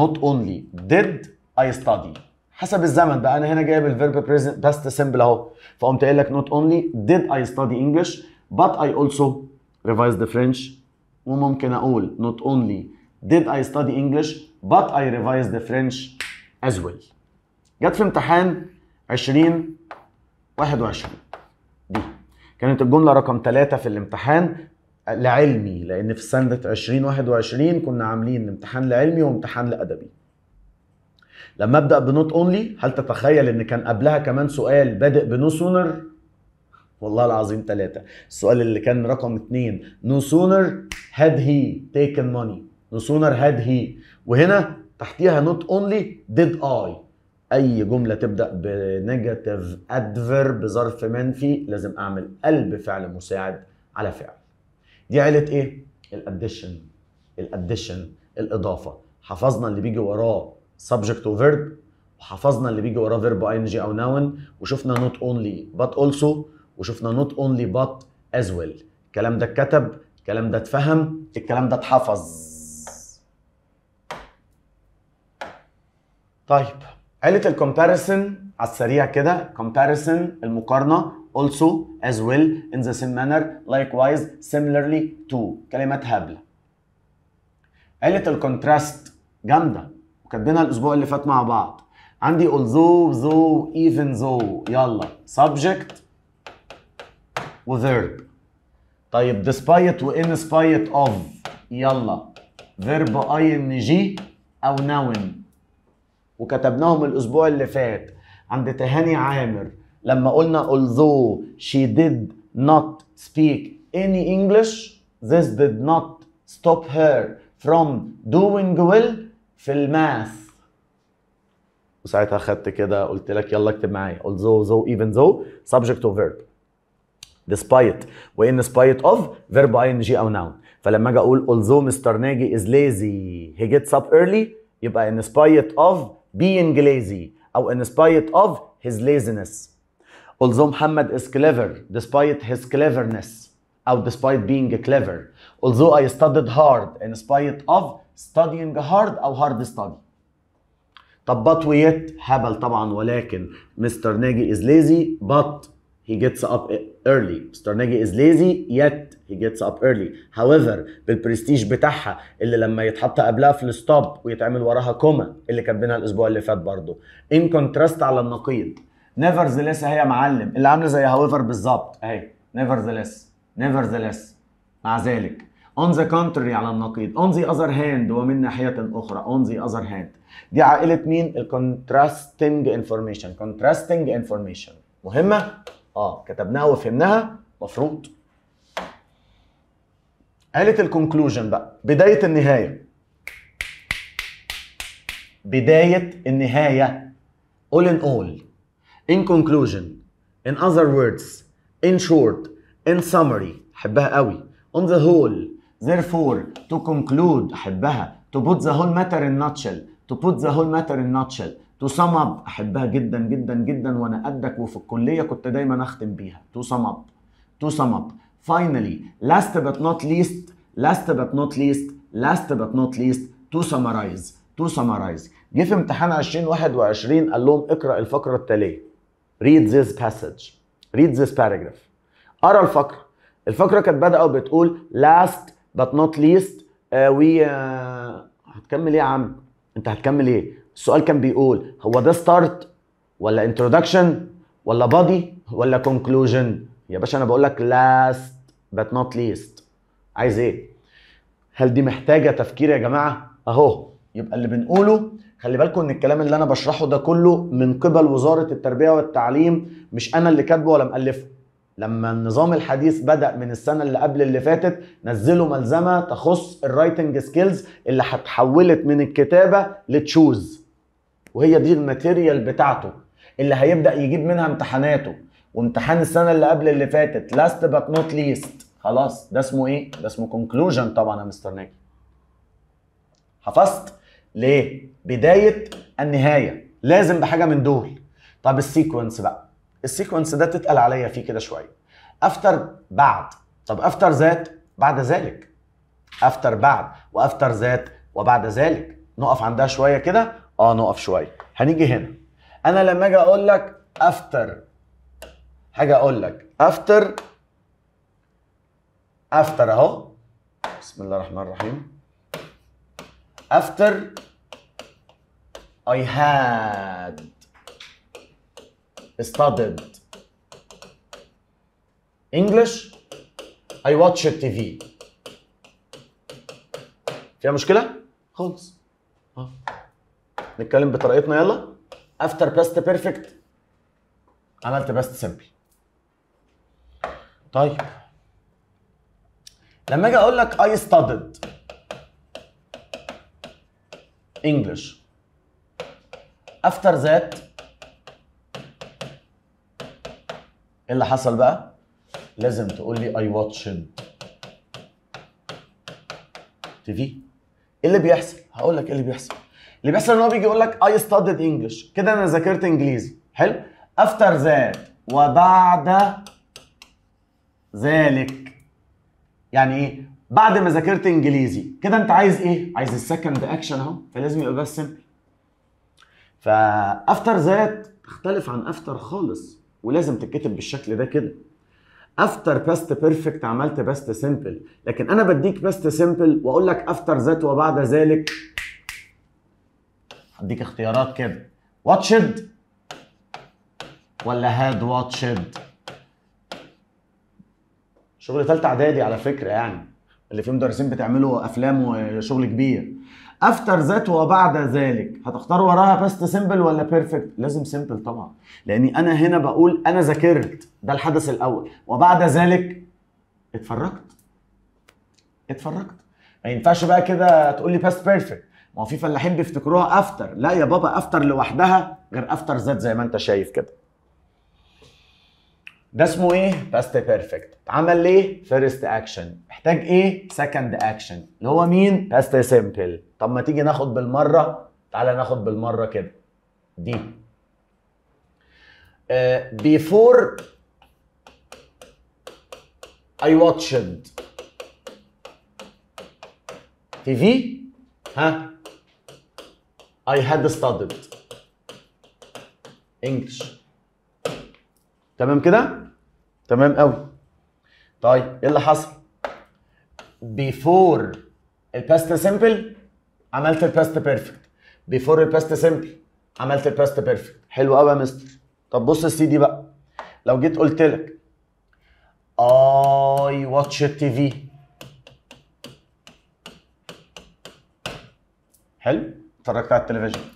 not only did I study حسب الزمن بقى انا هنا جايب الفيرب باست سيمبل اهو فقمت قايل لك نوت اونلي did I study English but I also revised the French وممكن اقول not only did I study English but I revised the French as well جت في امتحان 20 21 دي كانت الجمله رقم 3 في الامتحان لعلمي لان في سنه 2021 كنا عاملين امتحان لعلمي وامتحان لادبي لما ابدا بنوت اونلي هل تتخيل ان كان قبلها كمان سؤال بادئ بنو سونر والله العظيم ثلاثة السؤال اللي كان رقم اثنين نو سونر هاد هي تيكن ماني نو سونر هاد هي وهنا تحتيها نوت اونلي ديد اي اي جمله تبدا بنيجاتيف ادفيرب بظرف منفي لازم اعمل قلب فعل مساعد على فعل دي عيله ايه الاديشن الاديشن الاضافه حفظنا اللي بيجي وراه subject وفيرب وحفظنا اللي بيجي وراه verb اي ان جي او ناون وشفنا not only but also وشفنا not only but as well الكلام ده اتكتب الكلام ده اتفهم الكلام ده اتحفظ طيب قالت الكومباريسون على السريع كده comparison المقارنة also as well in the same manner likewise similarly to كلمات هبلة قالت الكونتراست جامدة وكاتبينها الاسبوع اللي فات مع بعض عندي although though even though يلا subject و verb طيب despite و in spite of يلا verb ing او noun وكتبناهم الاسبوع اللي فات عند تهاني عامر لما قلنا although she did not speak any English this did not stop her from doing well في الماس وساعتها اخذت كده قلت لك يلا اكتب معايا although though even though subject or verb despite وان spite of verb ing او noun فلما اجي اقول although Mr. ناجي is lazy he gets up early يبقى in spite of being lazy او in spite of his laziness although محمد is clever despite his cleverness او despite being clever although I studied hard in spite of studying هارد او هارد study طب بات ويت هبل طبعا ولكن مستر ناجي از ليزي بات he gets up early مستر ناجي از ليزي yet he gets up early however بالبرستيج بتاعها اللي لما يتحط قبلها في الستوب ويتعمل وراها كوما اللي كاتبينها الاسبوع اللي فات برضه ان كونتراست على النقيض nevertheless اهي يا معلم اللي عامله زي however بالظبط اهي nevertheless nevertheless مع ذلك On the contrary على النقيض On the other hand ومن ناحية أخرى On the other hand دي عائلة مين؟ ال contrasting information contrasting information مهمة؟ اه كتبناها وفهمناها مفروض قالت conclusion بقى بداية النهاية بداية النهاية all in all in conclusion in other words in short in summary حبها قوي on the whole therefore to conclude احبها to put the whole matter in nutshell to put the whole matter in nutshell to sum up احبها جدا جدا جدا وانا قدك وفي الكليه كنت دايما اختم بيها to sum up to sum up finally last but not least last but not least last but not least to summarize to summarize جه في امتحان 2021 قال لهم اقرا الفقره التاليه read this passage read this paragraph ارى الفقره الفقره كانت بدأوا وبتقول last but not least وي uh, uh, هتكمل ايه يا عم انت هتكمل ايه السؤال كان بيقول هو ده ستارت ولا انترودكشن ولا بادي ولا كونكلوجن يا باشا انا بقول لك لاست but not least عايز ايه هل دي محتاجه تفكير يا جماعه اهو يبقى اللي بنقوله خلي بالكم ان الكلام اللي انا بشرحه ده كله من قبل وزاره التربيه والتعليم مش انا اللي كاتبه ولا مؤلفه لما النظام الحديث بدا من السنه اللي قبل اللي فاتت نزلوا ملزمه تخص الرايتنج سكيلز اللي هتحولت من الكتابه لتشوز وهي دي الماتيريال بتاعته اللي هيبدا يجيب منها امتحاناته وامتحان السنه اللي قبل اللي فاتت لاست بات نوت ليست خلاص ده اسمه ايه ده اسمه كونكلوجن طبعا يا مستر ناجي حفظت ليه بدايه النهايه لازم بحاجه من دول طب السيكونس بقى السيكونس ده تتقل عليا فيه كده شويه افتر بعد طب افتر ذات بعد ذلك افتر بعد وافتر ذات وبعد ذلك نقف عندها شويه كده اه نقف شويه هنيجي هنا انا لما اجي اقول لك افتر حاجه اقول لك افتر افتر اهو بسم الله الرحمن الرحيم افتر I had studied English I watch TV فيها مشكلة؟ خالص اه نتكلم بطريقتنا يلا after past perfect عملت past simple طيب لما اجي اقول لك I studied English after that ايه اللي حصل بقى؟ لازم تقول لي اي واتشد تي في ايه اللي بيحصل؟ هقول لك ايه اللي بيحصل اللي بيحصل ان هو بيجي يقول لك اي ستادد انجلش كده انا ذاكرت انجليزي حلو؟ افتر ذات وبعد ذلك يعني ايه؟ بعد ما ذاكرت انجليزي كده انت عايز ايه؟ عايز السكند اكشن اهو فلازم يبقى بس سمبل فافتر ذات تختلف عن افتر خالص ولازم تتكتب بالشكل ده كده افتر باست بيرفكت عملت باست سيمبل لكن انا بديك باست سيمبل واقول لك افتر ذات وبعد ذلك هديك اختيارات كده واتشد ولا هاد واتشد شغل ثالثه اعدادي على فكره يعني اللي في مدرسين بتعملوا افلام وشغل كبير افتر ذات وبعد ذلك هتختار وراها باست سمبل ولا بيرفكت لازم سمبل طبعا لاني انا هنا بقول انا ذاكرت ده الحدث الاول وبعد ذلك اتفرجت اتفرجت ما ينفعش بقى كده تقول لي باست بيرفكت ما هو في فلاحين بيفتكروها افتر لا يا بابا افتر لوحدها غير افتر ذات زي ما انت شايف كده ده اسمه ايه باست بيرفكت اتعمل ليه فيرست اكشن محتاج ايه سكند اكشن اللي هو مين باست سيمبل طب ما تيجي ناخد بالمره تعالى ناخد بالمره كده دي بيفور اي واتشد تي في ها I had studied English تمام كده؟ تمام قوي طيب ايه اللي حصل؟ before الباست simple عملت الباست بيرفكت بيفور الباست سمبل عملت الباست بيرفكت حلو قوي يا مستر طب بص السي دي بقى لو جيت قلت لك اي واتش تي في حلو اتفرجت على التلفزيون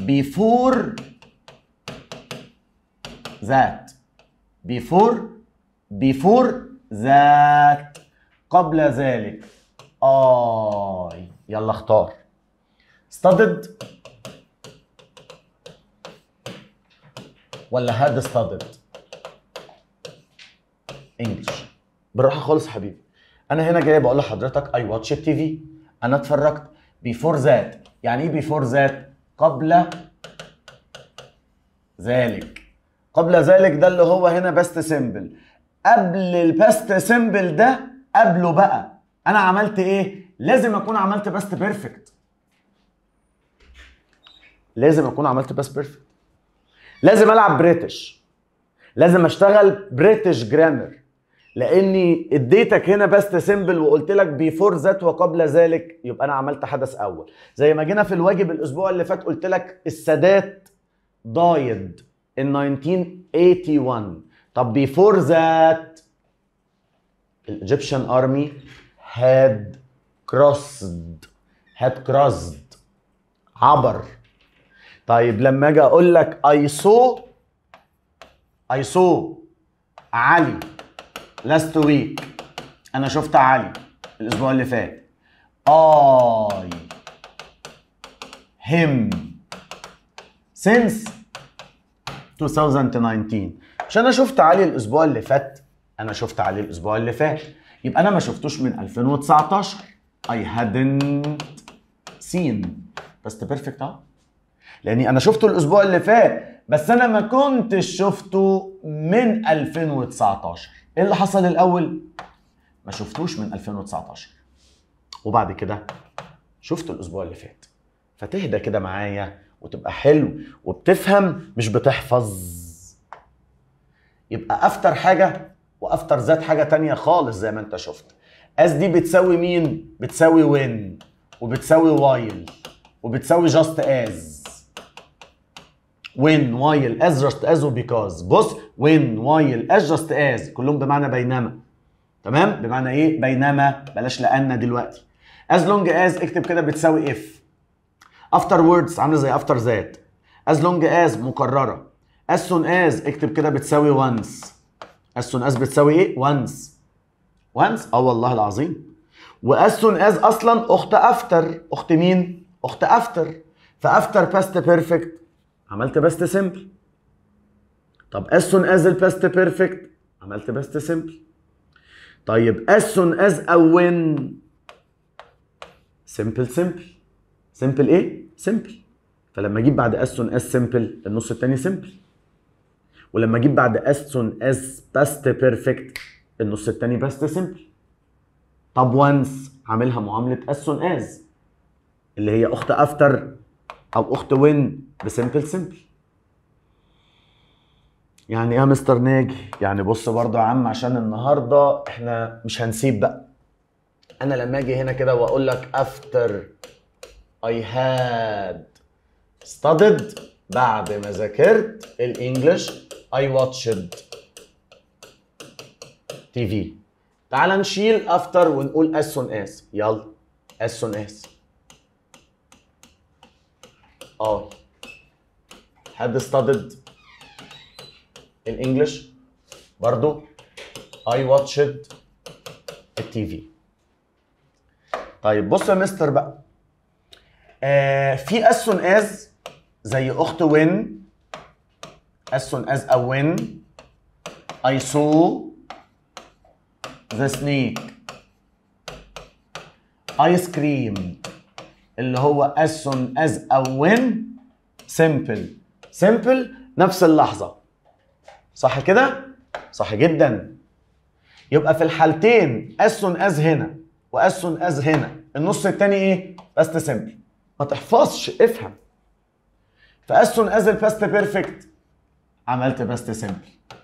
بيفور ذات بيفور بيفور ذات قبل ذلك اي يلا اختار ستادد ولا هاد ستادد انجلش بالراحه خالص حبيبي انا هنا جاي بقول لحضرتك اي واتش تي في انا اتفرجت بيفور ذات يعني ايه بيفور ذات قبل ذلك قبل ذلك ده اللي هو هنا باست سيمبل قبل الباست سيمبل ده قبله بقى انا عملت ايه لازم اكون عملت باست بيرفكت لازم اكون عملت بس بيرفكت لازم العب بريتش لازم اشتغل بريتش جرامر لاني اديتك هنا باست سيمبل وقلت لك بيفور ذات وقبل ذلك يبقى انا عملت حدث اول زي ما جينا في الواجب الاسبوع اللي فات قلت لك السادات ضايد ان 1981 طب بيفور ذات الايجيبشن ارمي هاد كروسد هاد كروسد عبر طيب لما اجي اقول لك اي سو اي سو علي لاست ويك انا شفت علي الاسبوع اللي فات اي هيم since 2019 مش انا شفت علي الاسبوع اللي فات انا شفت علي الاسبوع اللي فات يبقى انا ما شفتوش من 2019 I hadn't seen بس بيرفكت اهو لاني انا شفته الاسبوع اللي فات بس انا ما كنتش شفته من 2019 ايه اللي حصل الاول ما شفتوش من 2019 وبعد كده شفته الاسبوع اللي فات فتهدى كده معايا وتبقى حلو وبتفهم مش بتحفظ يبقى افتر حاجه وافتر ذات حاجه تانية خالص زي ما انت شفت اس دي بتساوي مين بتساوي وين وبتساوي وايل وبتساوي جاست از when while as just as because بص when while as just as كلهم بمعنى بينما تمام بمعنى ايه بينما بلاش لان دلوقتي as long as اكتب كده بتساوي if afterwards عامله زي after that as long as مكرره as soon as اكتب كده بتساوي once as soon as بتساوي ايه once once اه والله العظيم واز سون از اصلا اخت افتر اخت مين اخت افتر فافتر باست بيرفكت عملت بست سمبل طب as soon as الباست بيرفكت عملت بست سمبل طيب as soon as او when سمبل سمبل سمبل ايه؟ سمبل فلما اجيب بعد as soon as simple النص التاني سمبل ولما اجيب بعد as soon as past perfect النص التاني past simple طب once عاملها معاملة as soon as اللي هي اخت after او اخت وين بسمبل سمبل يعني ايه يا مستر ناجي يعني بص برضه يا عم عشان النهارده احنا مش هنسيب بقى انا لما اجي هنا كده واقول لك افتر اي هاد studied بعد ما ذاكرت الانجليش اي واتشد تي في تعال نشيل افتر ونقول as soon as يلا as soon as ار حد استدد الانجليش برضو اي واتشد التي في طيب بص يا مستر بقى آه في اس از زي اخت وين اس از او وين اي سو ذا سنيك ايس كريم اللي هو as soon as أو when simple simple نفس اللحظة صح كده؟ صح جدا يبقى في الحالتين as soon as هنا و as soon as هنا النص التاني ايه؟ past simple ما تحفظش افهم as soon as الباست بيرفكت عملت باست simple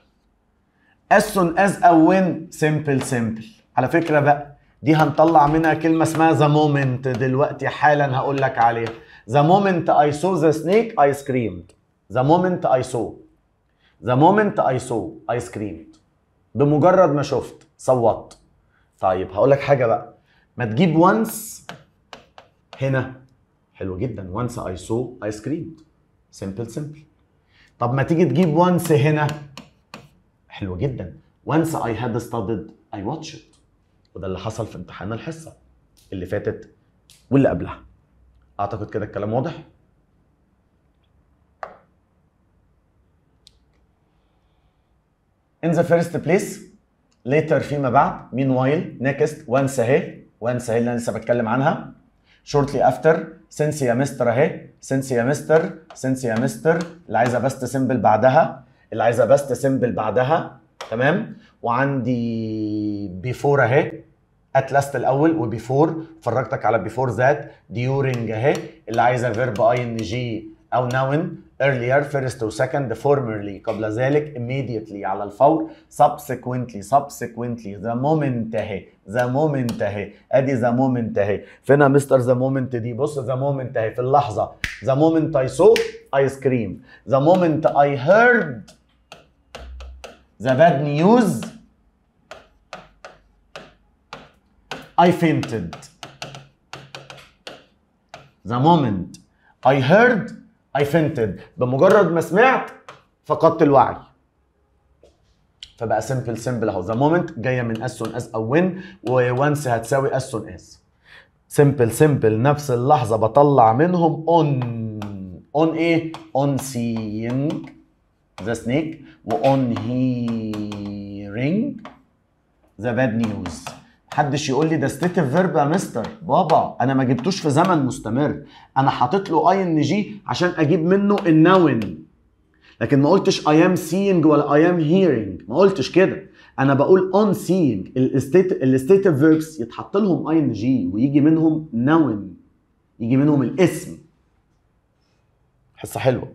as soon as أو when simple simple على فكرة بقى دي هنطلع منها كلمه اسمها ذا مومنت دلوقتي حالا هقول لك عليها ذا مومنت اي سو ذا سنيك اي سكريمد ذا مومنت اي سو ذا مومنت اي سو اي سكريمد بمجرد ما شفت صوت طيب هقول لك حاجه بقى ما تجيب وانس هنا حلو جدا وانس اي سو اي سكريمد سمبل سمبل طب ما تيجي تجيب وانس هنا حلو جدا وانس اي هاد ستادد اي واتش وده اللي حصل في امتحان الحصه اللي فاتت واللي قبلها اعتقد كده الكلام واضح in the first place later فيما بعد meanwhile next once اهي once اهي اللي انا لسه بتكلم عنها shortly after since يا مستر اهي since يا مستر since يا مستر اللي عايزه بس تسمبل بعدها اللي عايزه بس تسمبل بعدها تمام وعندي بيفور اهي اتلست الاول وبيفور فرجتك على بيفور ذات ديورنج اهي اللي عايزه فيرب اي ان جي او ناون earlier first و second formerly قبل ذلك immediately على الفور subsequently subsequently the moment اهي the moment اهي ادي the moment اهي فينا مستر the moment دي بص the moment اهي في اللحظه the moment I saw ice cream the moment I heard The bad news I fainted. The moment I heard I fainted بمجرد ما سمعت فقدت الوعي فبقى سمبل سمبل اهو the moment جايه من as soon as او when وونس هتساوي as soon as سمبل سمبل نفس اللحظه بطلع منهم اون اون ايه اون سينج the snake وon hearing the bad news محدش يقول لي ده ستيتيف فيرب يا مستر بابا انا ما جبتوش في زمن مستمر انا حاطط له اي ان جي عشان اجيب منه النون لكن ما قلتش اي ام سينج ولا اي ام هيرينج ما قلتش كده انا بقول اون سينج الاستيت فيربس يتحط لهم اي ان جي ويجي منهم نون يجي منهم الاسم حصه حلوه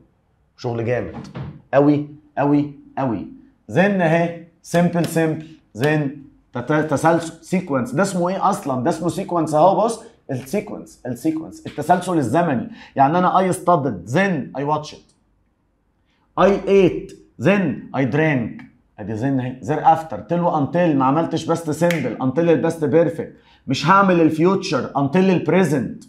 شغل جامد قوي قوي قوي زن اهي سمبل سمبل زن تسلسل سيكونس ده اسمه ايه اصلا ده اسمه سيكونس اهو بص السيكونس السيكونس التسلسل الزمني يعني انا اي studied زن اي واتش ات اي ايت زن اي درانك ادي زن اهي زر افتر تلو انتل ما عملتش بس سمبل انتل البست بيرفكت مش هعمل الفيوتشر انتل البريزنت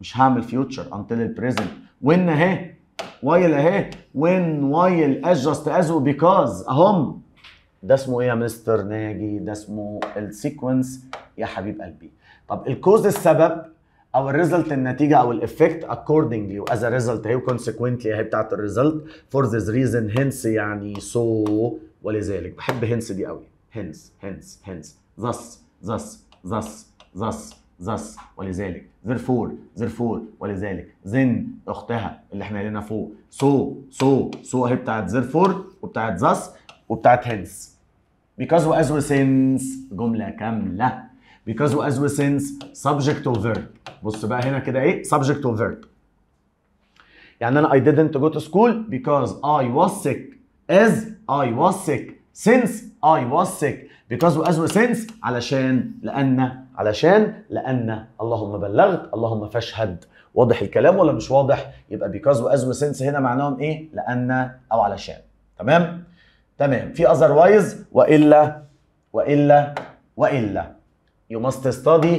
مش هعمل فيوتشر انتل البريزنت وان اهي وايل اهي وين وايل ادجست از وبيكاز اهم ده اسمه ايه يا مستر ناجي ده اسمه السيكونس يا حبيب قلبي طب الكوز السبب او الريزلت النتيجه او الايفكت اكوردنجلي واز ا ريزلت هي وكونسيكوينتلي هي بتاعت الريزلت فور ذيس ريزن هنس يعني سو so ولذلك بحب هنس دي قوي هنس هنس هنس ذس ذس ذس ذس thus ولذلك therefore therefore ولذلك then اختها اللي احنا قلنا فوق so so so اهي بتاعت therefore وبتاعت thus وبتاعت hence because as we since جمله كامله because as we since subject to verb بص بقى هنا كده ايه subject to verb يعني انا I didn't go to school because I was sick as I was sick since I was sick because as we since علشان لأن علشان لان اللهم بلغت اللهم فاشهد واضح الكلام ولا مش واضح يبقى بيكاز واز وسنس هنا معناهم ايه لان او علشان تمام تمام في اذروايز والا والا والا you must study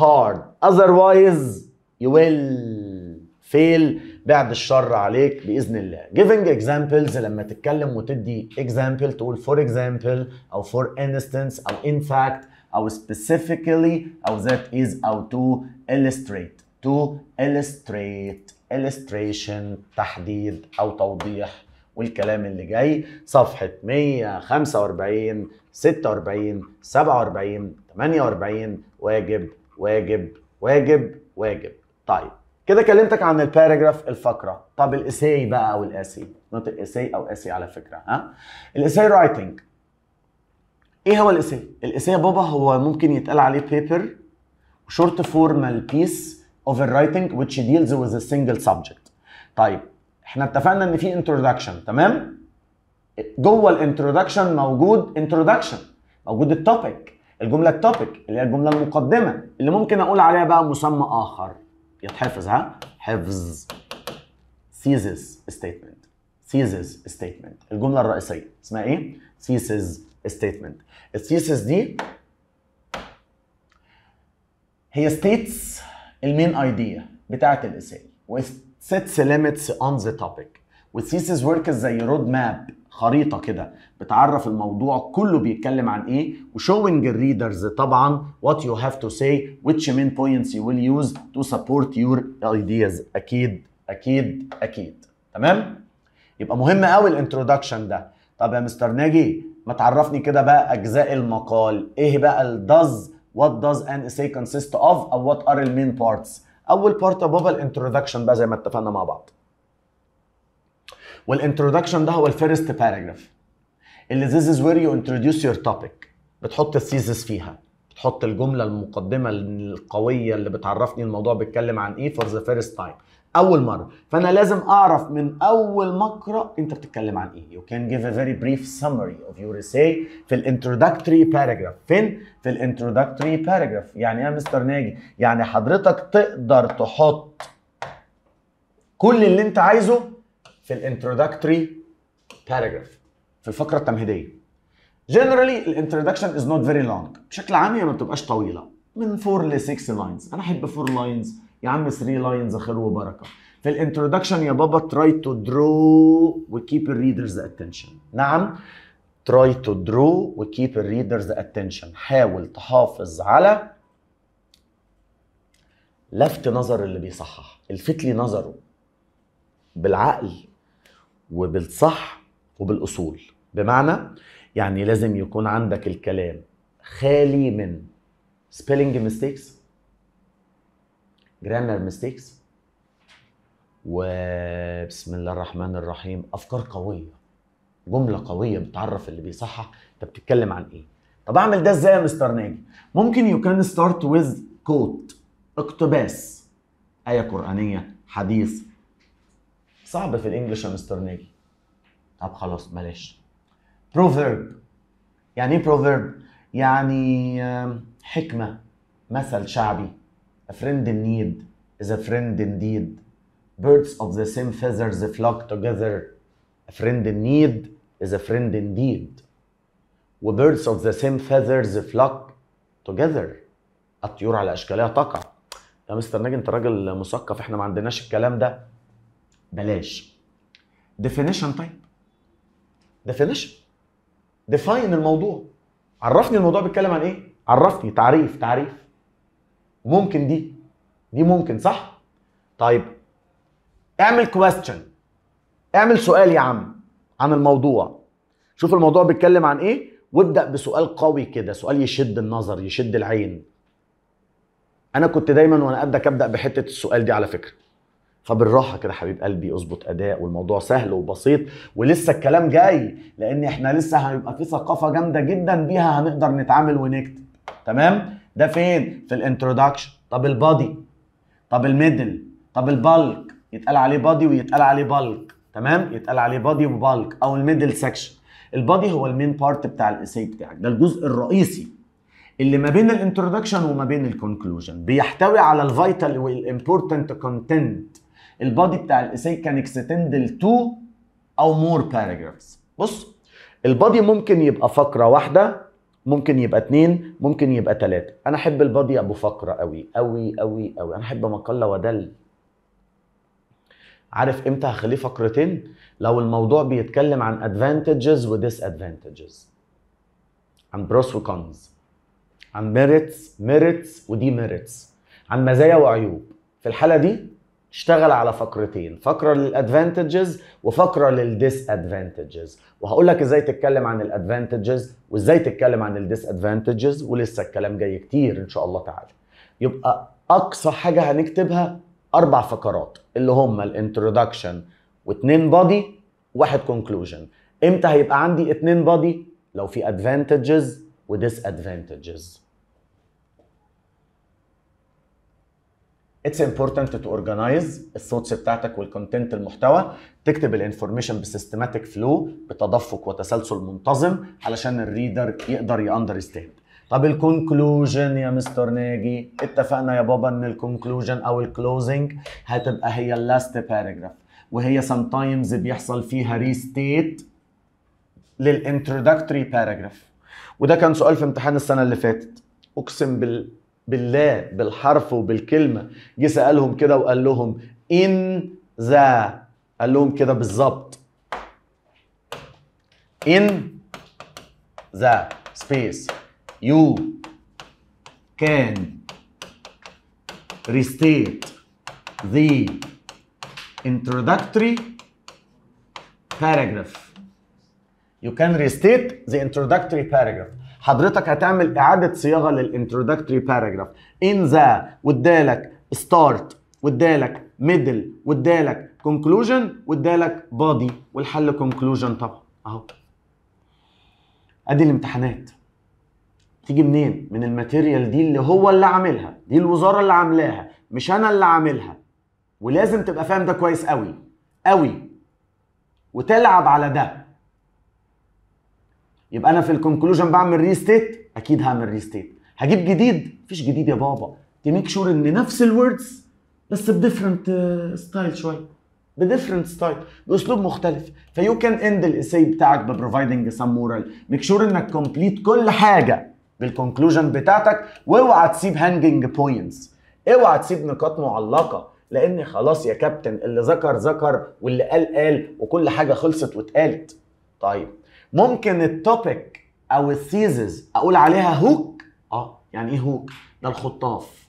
hard اذروايز يو ويل فيل بعد الشر عليك باذن الله giving examples لما تتكلم وتدي example تقول for example او for instance او in fact أو specifically أو that is أو to illustrate to illustrate illustration تحديد أو توضيح والكلام اللي جاي صفحة 145 46 47 48 واجب واجب واجب واجب طيب كده كلمتك عن الباراجراف الفقرة طب الاساي بقى أو الاسي نوت الاساي أو اسي على فكرة ها الاساي رايتنج ايه هو الاساي؟ الاساي يا بابا هو ممكن يتقال عليه بيبر شورت فورمال بيس اوف رايتنج ويتش ديلز deals ا سنجل سبجكت طيب احنا اتفقنا ان في انتروداكشن تمام؟ جوه الانترودكشن موجود انتروداكشن موجود التوبيك الجمله التوبيك اللي هي الجمله المقدمه اللي ممكن اقول عليها بقى مسمى اخر يتحفظ ها؟ حفظ thesis ستيتمنت thesis ستيتمنت الجمله الرئيسيه اسمها ايه؟ thesis ستيتمنت الثيسس دي هي ستيتس المين ايديا بتاعت الاساي وسيتس ليميتس اون ذا توبيك والثيسس ورك زي رود ماب خريطه كده بتعرف الموضوع كله بيتكلم عن ايه وشوينج الريدرز طبعا وات يو هاف تو سي ويتش مين بوينتس يو ويل يوز تو سبورت يور ايدياز اكيد اكيد اكيد تمام يبقى مهم قوي الانترودكشن ده طب يا مستر ناجي ما تعرفني كده بقى اجزاء المقال ايه بقى ال does what does an essay consist of او what are the main parts اول بارت يا بابا الانترودكشن بقى زي ما اتفقنا مع بعض والانترودكشن ده هو الفيرست باراجراف اللي this is where you introduce your topic بتحط الثيسس فيها بتحط الجمله المقدمه القويه اللي بتعرفني الموضوع بيتكلم عن ايه for the first time اول مره فانا لازم اعرف من اول مقرأ انت بتتكلم عن ايه you can give a very brief summary of your essay في الانترودكتوري باراجراف فين في الانترودكتوري باراجراف يعني إيه يا مستر ناجي يعني حضرتك تقدر تحط كل اللي انت عايزه في الانترودكتوري باراجراف في الفقره التمهيديه generally الانترودكشن از نوت فيري لونج بشكل عام هي ما بتبقاش طويله من 4 ل 6 لاينز انا احب 4 لاينز يا عم 3 لاينز خير وبركه في الانترودكشن يا بابا تراي تو درو وكيب الريدرز اتنشن نعم تراي تو درو وكيب الريدرز اتنشن حاول تحافظ على لفت نظر اللي بيصحح الفت لي نظره بالعقل وبالصح وبالاصول بمعنى يعني لازم يكون عندك الكلام خالي من spelling mistakes جرامر ميستيكس وبسم الله الرحمن الرحيم افكار قويه جمله قويه بتعرف اللي بيصحح انت بتتكلم عن ايه طب اعمل ده ازاي يا مستر ناجي ممكن يو كان ستارت ويز كوت اقتباس ايه قرانيه حديث صعب في الانجليش يا مستر ناجي طب خلاص بلاش بروفيرب يعني ايه بروفيرب يعني حكمه مثل شعبي A friend in need is a friend indeed. Birds of the same feathers flock together. A friend in need is a friend indeed. birds of the same feathers flock together. الطيور على اشكالها تقع. يا مستر ناجي انت راجل مثقف احنا ما عندناش الكلام ده. بلاش. ديفينيشن طيب. ديفينيشن. ديفاين الموضوع. عرفني الموضوع بيتكلم عن ايه؟ عرفني تعريف تعريف. وممكن دي دي ممكن صح طيب اعمل كويستشن اعمل سؤال يا عم عن الموضوع شوف الموضوع بيتكلم عن ايه وابدا بسؤال قوي كده سؤال يشد النظر يشد العين انا كنت دايما وانا قدك ابدا بحته السؤال دي على فكره فبالراحه كده حبيب قلبي اظبط اداء والموضوع سهل وبسيط ولسه الكلام جاي لان احنا لسه هيبقى في ثقافه جامده جدا بيها هنقدر نتعامل ونكتب تمام ده فين في الانترودكشن طب البادي طب الميدل طب البلك يتقال عليه بادي ويتقال عليه بلك تمام يتقال عليه بادي وبلك او الميدل سكشن البادي هو المين بارت بتاع الاساي بتاعك ده الجزء الرئيسي اللي ما بين الانترودكشن وما بين الكونكلوجن بيحتوي على الفيتال والامبورتنت كونتنت البادي بتاع الاساي كان اكستند لتو او مور باراجرافز بص البادي ممكن يبقى فقره واحده ممكن يبقى اتنين ممكن يبقى تلاتة انا احب البادي ابو فقره قوي قوي قوي قوي انا احب مقله ودل عارف امتى هخليه فقرتين لو الموضوع بيتكلم عن ادفانتجز وديس ادفانتجز عن بروس وكونز عن ميريتس ميريتس ودي ميريتس عن مزايا وعيوب في الحاله دي اشتغل على فقرتين فقره للادفانتجز وفقره للديس ادفانتجز وهقول لك ازاي تتكلم عن الادفانتجز وازاي تتكلم عن الديس ادفانتجز ولسه الكلام جاي كتير ان شاء الله تعالى يبقى اقصى حاجه هنكتبها اربع فقرات اللي هما الانترودكشن واتنين بادي واحد كونكلوجن امتى هيبقى عندي اتنين بادي لو في ادفانتجز وديس ادفانتجز اتس امبورتنت تو اورجنايز الثوتس بتاعتك والكونتنت المحتوى تكتب الانفورميشن بسيستماتيك فلو بتدفق وتسلسل منتظم علشان الريدر يقدر ياندرستاند طب الكونكلوجن يا مستر ناجي اتفقنا يا بابا ان الكونكلوجن او الكلوزنج هتبقى هي اللاست باراجراف وهي سام تايمز بيحصل فيها ريستيت للانترودكتوري باراجراف وده كان سؤال في امتحان السنه اللي فاتت اقسم بال بالله بالحرف وبالكلمة جه سألهم كده وقال لهم إن ذا قال لهم كده بالظبط إن ذا سبيس يو كان ريستيت ذا introductory paragraph. You can restate the introductory paragraph. حضرتك هتعمل اعاده صياغه للانترودكتوري باراجراف ان ذا وادالك ستارت وادالك ميدل وادالك كونكلوجن وادالك بادي والحل كونكلوجن طبعا اهو ادي الامتحانات تيجي منين من الماتيريال دي اللي هو اللي عاملها دي الوزاره اللي عاملاها مش انا اللي عاملها ولازم تبقى فاهم ده كويس قوي قوي وتلعب على ده يبقى انا في الكونكلوجن بعمل ريستيت اكيد هعمل ريستيت هجيب جديد مفيش جديد يا بابا ميك شور ان نفس الوردز بس بديفرنت ستايل آه، شويه بديفرنت ستايل باسلوب مختلف فيو كان اند الاساي بتاعك ببروفايدنج سام مورال ميك شور انك كومبليت كل حاجه بالكونكلوجن بتاعتك واوعى تسيب هانجنج بوينتس اوعى تسيب نقاط معلقه لان خلاص يا كابتن اللي ذكر ذكر واللي قال قال وكل حاجه خلصت واتقالت طيب ممكن التوبيك او الثيزز اقول عليها هوك اه يعني ايه هوك ده الخطاف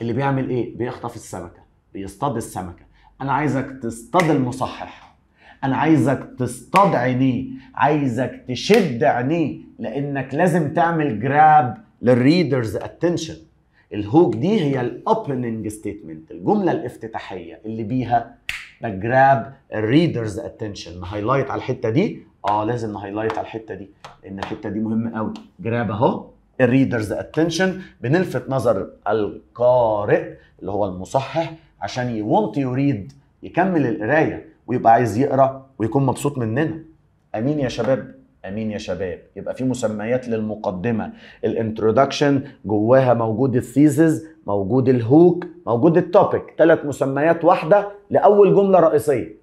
اللي بيعمل ايه بيخطف السمكه بيصطاد السمكه انا عايزك تصطاد المصحح انا عايزك تصطاد عينيه عايزك تشد عينيه لانك لازم تعمل جراب للريدرز اتنشن الهوك دي هي الاوبننج ستيتمنت الجمله الافتتاحيه اللي بيها بجراب الريدرز اتنشن هايلايت على الحته دي اه لازم نهايلايت على الحته دي لان الحته دي مهمه قوي جراب اهو الريدرز اتنشن بنلفت نظر القارئ اللي هو المصحح عشان يونت يريد يكمل القرايه ويبقى عايز يقرا ويكون مبسوط مننا امين يا شباب امين يا شباب يبقى في مسميات للمقدمه الانترودكشن جواها موجود الثيزز موجود الهوك موجود التوبيك ثلاث مسميات واحده لاول جمله رئيسيه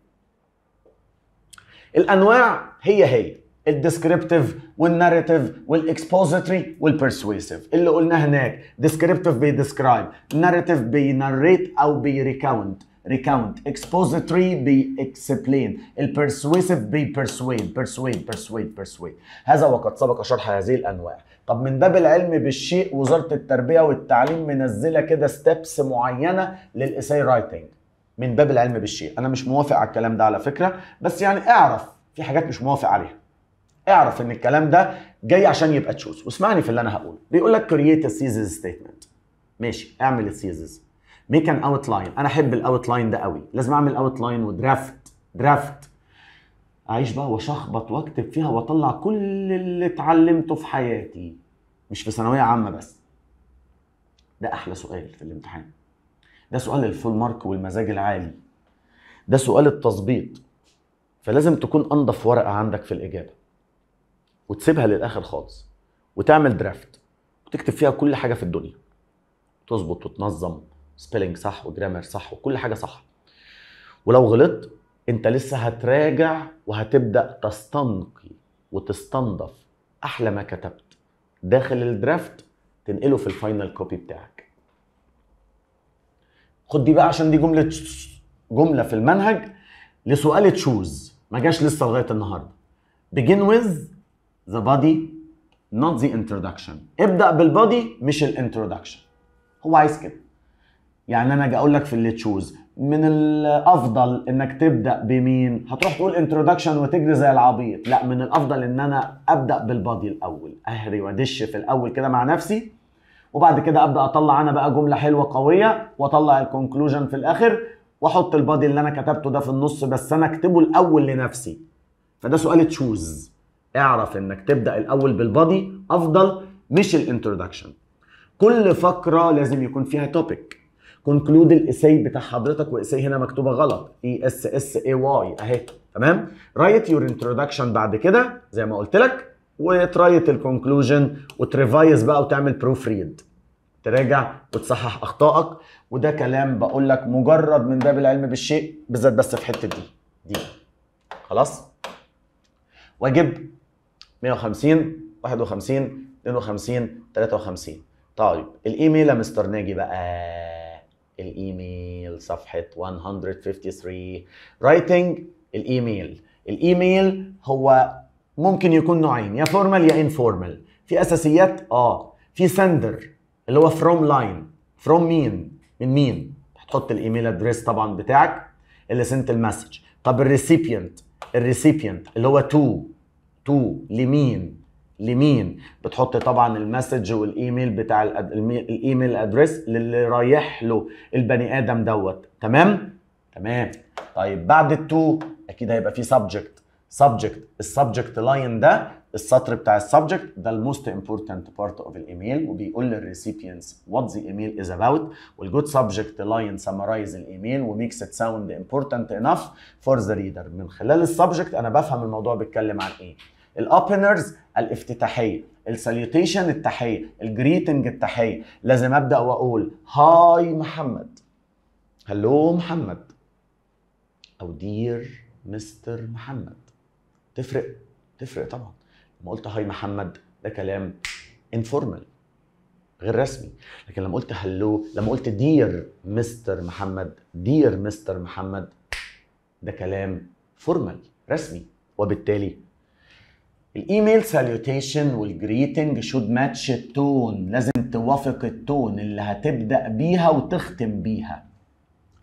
الانواع هي هي الديسكريبتيف والناريتيف والاكسبوزيتوري والبرسويسيف اللي قلناه هناك ديسكريبتيف بيديسكرايب ناريتيف بيناريت او بيريكاونت ريكاونت اكسبوزيتوري بيكسبلين البرسويسيف بيرسويد بيرسويد بيرسويد بيرسويد هذا وقد سبق شرح هذه الانواع طب من باب العلم بالشيء وزاره التربيه والتعليم منزله كده ستيبس معينه للاساي رايتنج من باب العلم بالشيء انا مش موافق على الكلام ده على فكره بس يعني اعرف في حاجات مش موافق عليها اعرف ان الكلام ده جاي عشان يبقى تشوز واسمعني في اللي انا هقوله بيقول لك كرييت سيزز ستيتمنت ماشي اعمل السيزز ميك ان اوت لاين انا احب الاوت لاين ده قوي لازم اعمل اوت لاين ودرافت درافت اعيش بقى واشخبط واكتب فيها واطلع كل اللي اتعلمته في حياتي مش في ثانويه عامه بس ده احلى سؤال في الامتحان ده سؤال الفول مارك والمزاج العالي ده سؤال التظبيط فلازم تكون انضف ورقه عندك في الاجابه وتسيبها للاخر خالص وتعمل درافت وتكتب فيها كل حاجه في الدنيا تظبط وتنظم سبيلنج صح وجرامر صح وكل حاجه صح ولو غلطت انت لسه هتراجع وهتبدا تستنقي وتستنضف احلى ما كتبت داخل الدرافت تنقله في الفاينل كوبي بتاعك خد دي بقى عشان دي جمله جمله في المنهج لسؤال تشوز ما جاش لسه لغايه النهارده begin with the body not the introduction ابدا بالبادي مش الانترودكشن هو عايز كده يعني انا اجي اقول لك في اللي تشوز من الافضل انك تبدا بمين هتروح تقول انترودكشن وتجري زي العبيط لا من الافضل ان انا ابدا بالبادي الاول اهري وادش في الاول كده مع نفسي وبعد كده ابدا اطلع انا بقى جمله حلوه قويه واطلع الكونكلوجن في الاخر واحط البادي اللي انا كتبته ده في النص بس انا اكتبه الاول لنفسي فده سؤال تشوز اعرف انك تبدا الاول بالبادي افضل مش الانترودكشن كل فقره لازم يكون فيها توبيك كونكلود الاساي بتاع حضرتك واساي هنا مكتوبه غلط اي اس اس اي واي اهي تمام رايت يور انترودكشن بعد كده زي ما قلت لك وترايت الكونكلوجن وتريفايز بقى وتعمل بروف ريد تراجع وتصحح اخطائك وده كلام بقول لك مجرد من باب العلم بالشيء بالذات بس في حته دي دي خلاص واجب 150 51 52 53 طيب الايميل يا مستر ناجي بقى الايميل صفحه 153 رايتنج الايميل الايميل هو ممكن يكون نوعين يا فورمال يا انفورمال في اساسيات اه في سندر اللي هو فروم لاين فروم مين من مين هتحط الايميل ادريس طبعا بتاعك اللي سنت المسج طب الريسيبيانت الريسيبيانت اللي هو تو تو لمين لمين بتحط طبعا المسج والايميل بتاع الايميل ادريس للي رايح له البني ادم دوت تمام تمام طيب بعد التو اكيد هيبقى في سبجكت سبجكت السبجكت لاين ده السطر بتاع السبجكت ده الموست امبورتنت بارت اوف الايميل وبيقول للريسيبينتس وات ذا ايميل از اباوت والجود سبجكت لاين سمرايز الايميل وميكس ات ساوند امبورتنت انف فور ذا ريدر من خلال السبجكت انا بفهم الموضوع بيتكلم عن ايه الاوبنرز الافتتاحيه الساليوتيشن التحيه الجريتنج التحيه لازم ابدا واقول هاي محمد هلو محمد او دير مستر محمد تفرق تفرق طبعا لما قلت هاي محمد ده كلام انفورمال غير رسمي لكن لما قلت هلو لما قلت دير مستر محمد دير مستر محمد ده كلام فورمال رسمي وبالتالي الايميل ساليوتيشن والجريتنج شود ماتش التون لازم توافق التون اللي هتبدا بيها وتختم بيها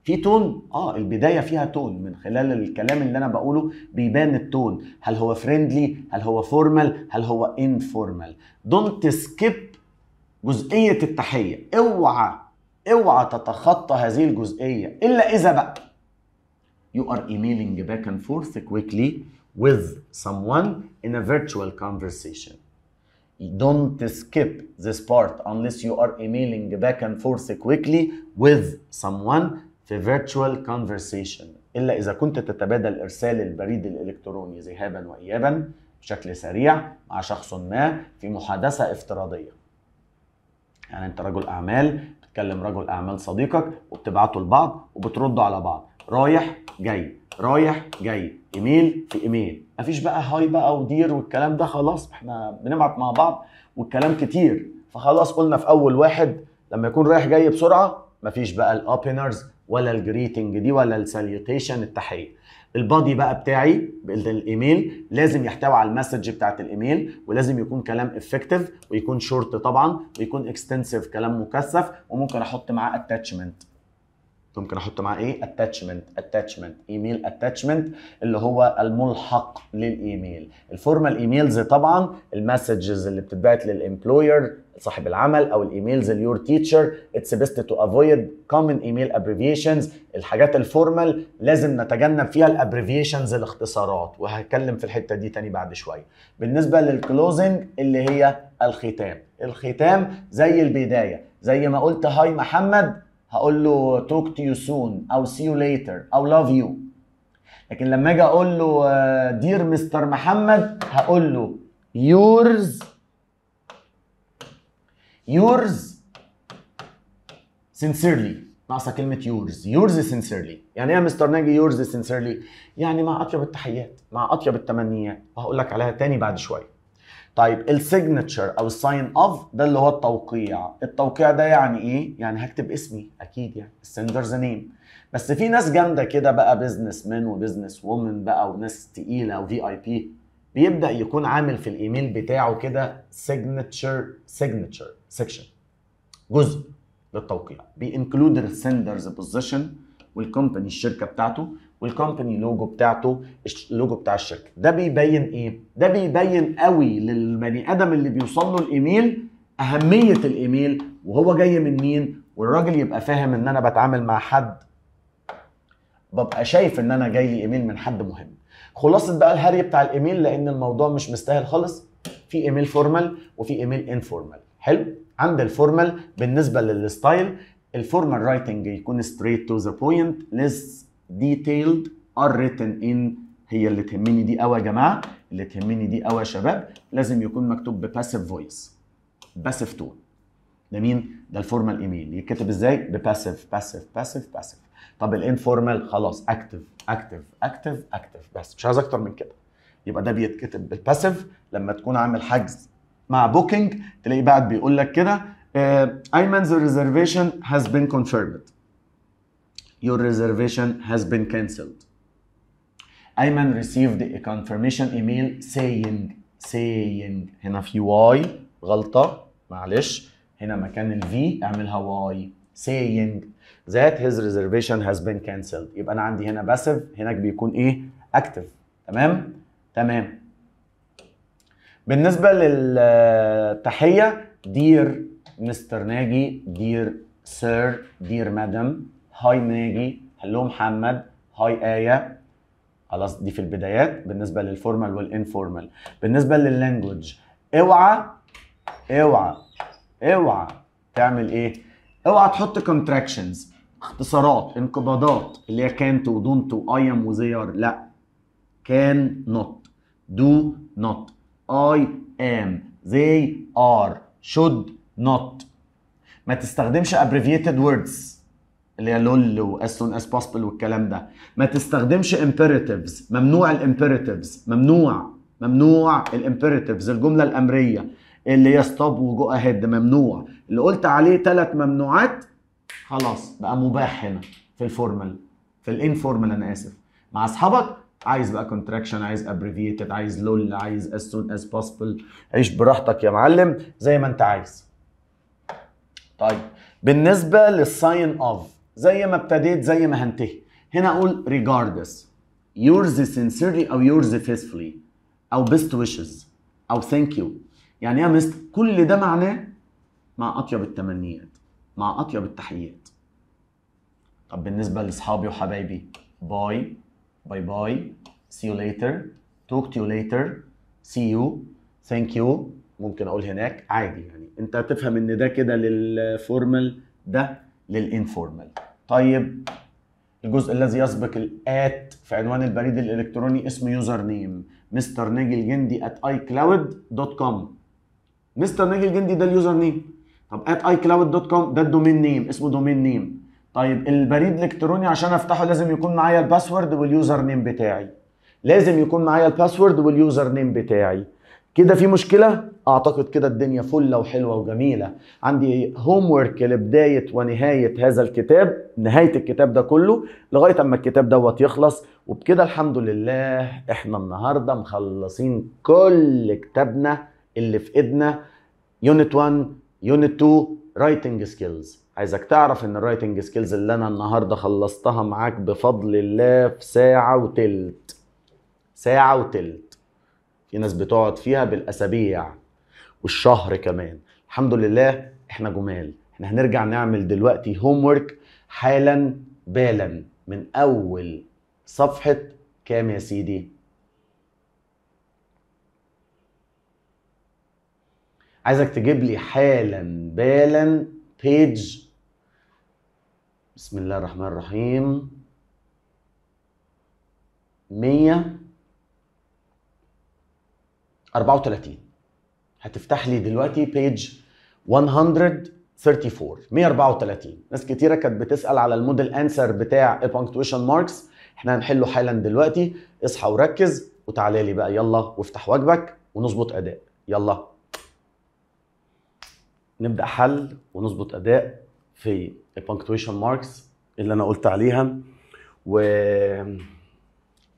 في تون اه البدايه فيها تون من خلال الكلام اللي انا بقوله بيبان التون هل هو فريندلي هل هو فورمال هل هو انفورمال دونت سكيب جزئيه التحيه اوعى اوعى تتخطى هذه الجزئيه الا اذا بقى you are emailing back and forth quickly with someone in a virtual conversation don't skip this part unless you are emailing back and forth quickly with someone في فيرتشوال كونفرسيشن الا اذا كنت تتبادل ارسال البريد الالكتروني ذهابا وايابا بشكل سريع مع شخص ما في محادثه افتراضيه يعني انت رجل اعمال بتكلم رجل اعمال صديقك وبتبعته لبعض وبتردوا على بعض رايح جاي رايح جاي ايميل في ايميل مفيش بقى هاي بقى ودير والكلام ده خلاص احنا بنبعت مع بعض والكلام كتير فخلاص قلنا في اول واحد لما يكون رايح جاي بسرعه مفيش بقى الاوبنرز ولا الجريتنج دي ولا السالوتيشن التحيه البادي بقى بتاعي الايميل لازم يحتوي على المسج بتاعت الايميل ولازم يكون كلام افكتيف ويكون شورت طبعا ويكون اكستنسيف كلام مكثف وممكن احط معاه اتاتشمنت ممكن احط معاه ايه اتاتشمنت اتاتشمنت ايميل اتاتشمنت اللي هو الملحق للايميل الفورمال ايميلز طبعا المسجز اللي بتتبعت للامبلوير صاحب العمل او الايميلز اليور تيتشر اتس بيست تو افويد كومن ايميل ابريفيشنز الحاجات الفورمال لازم نتجنب فيها الابريفيشنز الاختصارات وهتكلم في الحته دي تاني بعد شويه بالنسبه للكلوزنج اللي هي الختام الختام زي البدايه زي ما قلت هاي محمد هقول له توك تو يو سون او سي يو ليتر او لاف يو لكن لما اجي اقول له دير آه، مستر محمد هقول له يورز يورز سينسيرلي ناقصه كلمه يورز يورز سينسيرلي يعني ايه يا مستر ناجي يورز سينسيرلي يعني مع اطيب التحيات مع اطيب التمنيات وهقول لك عليها تاني بعد شويه طيب السيجنتشر او الساين اوف ده اللي هو التوقيع التوقيع ده يعني ايه يعني هكتب اسمي اكيد يعني السندرز نيم بس في ناس جامده كده بقى بزنس مان وبزنس وومن بقى وناس تقيله وفي اي بي بيبدا يكون عامل في الايميل بتاعه كده سيجنتشر سيجنتشر سيكشن جزء للتوقيع بينكلود السندرز بوزيشن والكومباني الشركه بتاعته والكومباني لوجو بتاعته اللوجو بتاع الشركه ده بيبين ايه ده بيبين قوي للبني ادم اللي بيوصل له الايميل اهميه الايميل وهو جاي من مين والراجل يبقى فاهم ان انا بتعامل مع حد ببقى شايف ان انا جاي لي ايميل من حد مهم خلاصه بقى الهري بتاع الايميل لان الموضوع مش مستاهل خالص في ايميل فورمال وفي ايميل انفورمال حلو عند الفورمال بالنسبه للستايل الفورمال رايتنج يكون ستريت تو ذا بوينت ليس detailed are written in هي اللي تهمني دي قوي يا جماعه اللي تهمني دي قوي يا شباب لازم يكون مكتوب بباسيف فويس باسيف تون ده مين ده الفورمال ايميل يتكتب ازاي بباسيف باسيف باسيف باسيف طب الانفورمال خلاص اكتف اكتف اكتف اكتف بس مش عايز اكتر من كده يبقى ده بيتكتب بالباسيف لما تكون عامل حجز مع بوكينج تلاقيه بعد بيقول لك كده ايمنز ريزرفيشن هاز بين كونفيرمد your reservation has been cancelled. Ayman received a confirmation email saying saying هنا في واي غلطة معلش هنا مكان في اعملها واي saying that his reservation has been cancelled يبقى انا عندي هنا passive هناك بيكون ايه active تمام تمام بالنسبة للتحية dear مستر ناجي dear sir dear madam هاي ناجي هلو محمد هاي آية خلاص دي في البدايات بالنسبة للفورمال والانفورمال بالنسبة لللانجوج اوعى اوعى اوعى تعمل ايه اوعى تحط كونتراكشنز اختصارات انقباضات اللي هي كانت ودونت واي ام وزي ار لا كان نوت دو نوت اي ام زي ار شود نوت ما تستخدمش ابريفيتد ووردز اللي هي لول واس سون اس بوسبل والكلام ده ما تستخدمش امبيريتيفز ممنوع الامبيريتيفز ممنوع ممنوع الامبيريتيفز الجمله الامريه اللي هي ستوب وجو اهيد ممنوع اللي قلت عليه ثلاث ممنوعات خلاص بقى مباح هنا في الفورمال في الانفورمال انا اسف مع اصحابك عايز بقى كونتراكشن عايز ابريفيتد عايز لول عايز اس سون اس بوسبل عيش براحتك يا معلم زي ما انت عايز طيب بالنسبه للساين اوف زي ما ابتديت زي ما هنتهي هنا اقول regardless yours sincerely او yours faithfully او best wishes او thank you يعني يا مستر كل ده معناه مع اطيب التمنيات مع اطيب التحيات طب بالنسبه لاصحابي وحبايبي باي باي باي see you later talk to you later see you thank you ممكن اقول هناك عادي يعني انت هتفهم ان ده كده للفورمال ده للانفورمال طيب الجزء الذي يسبق الات في عنوان البريد الالكتروني اسمه يوزر نيم مستر ناجي الجندي ات اي كلاود دوت كوم مستر ناجي الجندي ده اليوزر نيم طب ات اي كلاود دوت كوم ده الدومين نيم اسمه دومين نيم طيب البريد الالكتروني عشان افتحه لازم يكون معايا الباسورد واليوزر نيم بتاعي لازم يكون معايا الباسورد واليوزر نيم بتاعي كده في مشكله اعتقد كده الدنيا فله وحلوه وجميله عندي هوم ورك لبدايه ونهايه هذا الكتاب نهايه الكتاب ده كله لغايه اما الكتاب دوت يخلص وبكده الحمد لله احنا النهارده مخلصين كل كتابنا اللي في ايدنا يونت 1 يونت 2 رايتنج سكيلز عايزك تعرف ان الرايتنج سكيلز اللي انا النهارده خلصتها معاك بفضل الله في ساعه وتلت ساعه وتلت في ناس بتقعد فيها بالاسابيع والشهر كمان الحمد لله احنا جمال احنا هنرجع نعمل دلوقتي هوم ورك حالا بالا من اول صفحه كام يا سيدي عايزك تجيب لي حالا بالا بيج بسم الله الرحمن الرحيم 100 34 هتفتح لي دلوقتي بيج 134 134 ناس كتيره كانت بتسال على الموديل انسر بتاع البنكتويشن ماركس احنا هنحله حالا دلوقتي اصحى وركز وتعالى لي بقى يلا وافتح واجبك ونظبط اداء يلا نبدا حل ونظبط اداء في البنكتويشن ماركس اللي انا قلت عليها و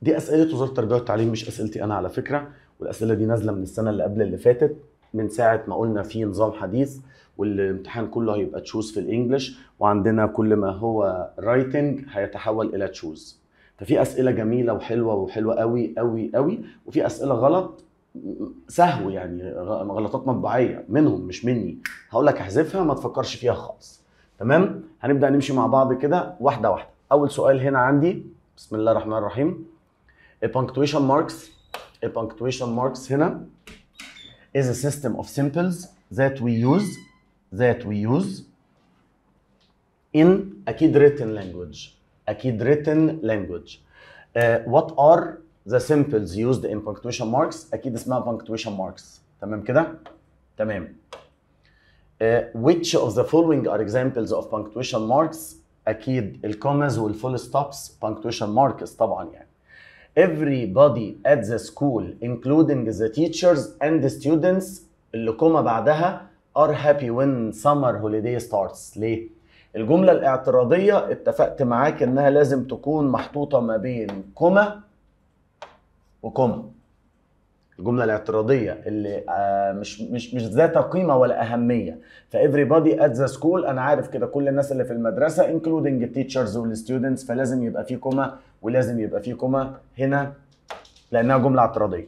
دي اسئله وزاره التربيه والتعليم مش اسئلتي انا على فكره والاسئله دي نازله من السنه اللي قبل اللي فاتت من ساعه ما قلنا في نظام حديث والامتحان كله هيبقى تشوز في الانجليش وعندنا كل ما هو رايتنج هيتحول الى تشوز ففي اسئله جميله وحلوه وحلوه قوي قوي قوي وفي اسئله غلط سهو يعني غلطات مطبعيه منهم مش مني هقول لك احذفها ما تفكرش فيها خالص تمام هنبدا نمشي مع بعض كده واحده واحده اول سؤال هنا عندي بسم الله الرحمن الرحيم punctuation marks a punctuation marks هنا is a system of symbols that we use that we use in a kid written language a kid written language uh, what are the symbols used in punctuation marks اكيد اسمها punctuation marks تمام كده تمام Uh, which of the following are examples of punctuation marks؟ أكيد الكومز والفول ستوبس punctuation marks طبعا يعني. everybody at the school including the teachers and the students اللي كما بعدها are happy when summer holiday starts ليه؟ الجملة الاعتراضية اتفقت معاك انها لازم تكون محطوطة ما بين كما وكما الجمله الاعتراضيه اللي آه، مش مش مش ذات قيمه ولا اهميه فايفريبادي ات ذا سكول انا عارف كده كل الناس اللي في المدرسه انكلودنج التيتشرز والستودنتس فلازم يبقى في كوما ولازم يبقى في كوما هنا لانها جمله اعتراضيه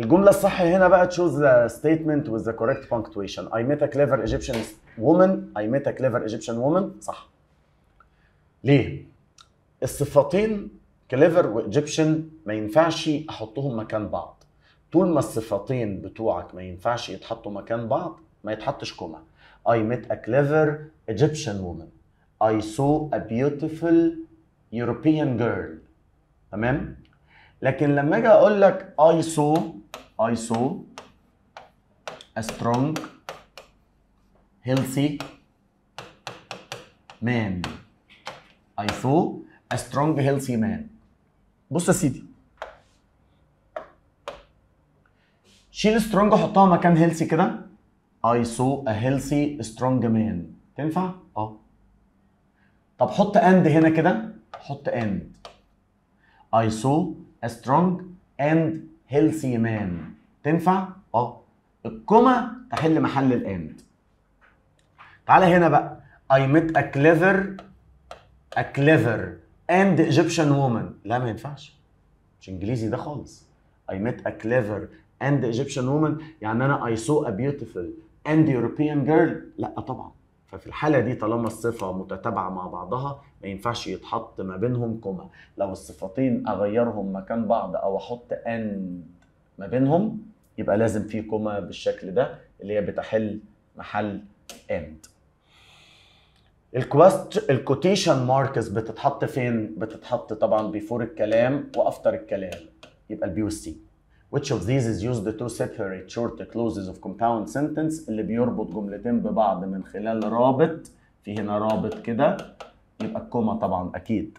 الجملة الصح هنا بقى تشوز ذا ستيتمنت with the correct punctuation. I met a clever Egyptian woman. I met a clever Egyptian woman. صح. ليه؟ الصفتين كليفر وايجيبشن ما ينفعش احطهم مكان بعض. طول ما الصفتين بتوعك ما ينفعش يتحطوا مكان بعض ما يتحطش كومة I met a clever Egyptian woman I saw a beautiful European girl تمام لكن لما اجي اقول لك I saw I saw a strong healthy man I saw a strong healthy man بص يا سيدي شيل سترونج حطها مكان هيلسي كده اي سو ا هيلسي سترونج مان تنفع؟ اه طب حط اند هنا كده حط اند اي سو ا سترونج اند هيلسي مان تنفع؟ اه الكوما تحل محل الاند تعالى هنا بقى اي ميت ا كليفر ا كليفر اند ايجيبشن وومن لا ما ينفعش مش انجليزي ده خالص I met a clever and ايجيبشن Egyptian woman يعني انا I saw a beautiful and European girl لا طبعا ففي الحالة دي طالما الصفة متتابعة مع بعضها ما ينفعش يتحط ما بينهم كوما لو الصفتين أغيرهم مكان بعض أو أحط أند ما بينهم يبقى لازم في كوما بالشكل ده اللي هي بتحل محل أند الكوست الكوتيشن ماركس بتتحط فين؟ بتتحط طبعا بيفور الكلام وافتر الكلام يبقى البي والسي which of these is used to separate short clauses of compound sentence اللي بيربط جملتين ببعض من خلال رابط في هنا رابط كده يبقى الكوما طبعا اكيد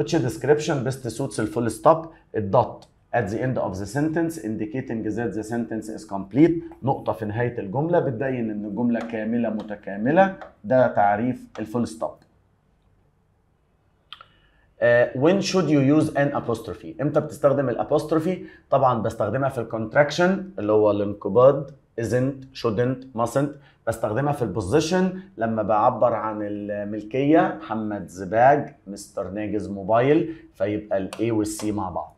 which description best suits the full stop الدوت at the end of the sentence indicating that the sentence is complete نقطة في نهاية الجملة بتبين إن الجملة كاملة متكاملة ده تعريف الفول ستوب آه، when should you use an apostrophe امتى بتستخدم الابوستروفي طبعا بستخدمها في الكونتراكشن اللي هو الانقباض isn't shouldn't mustn't بستخدمها في البوزيشن لما بعبر عن الملكيه محمد زباج مستر ناجز موبايل فيبقى الاي والسي مع بعض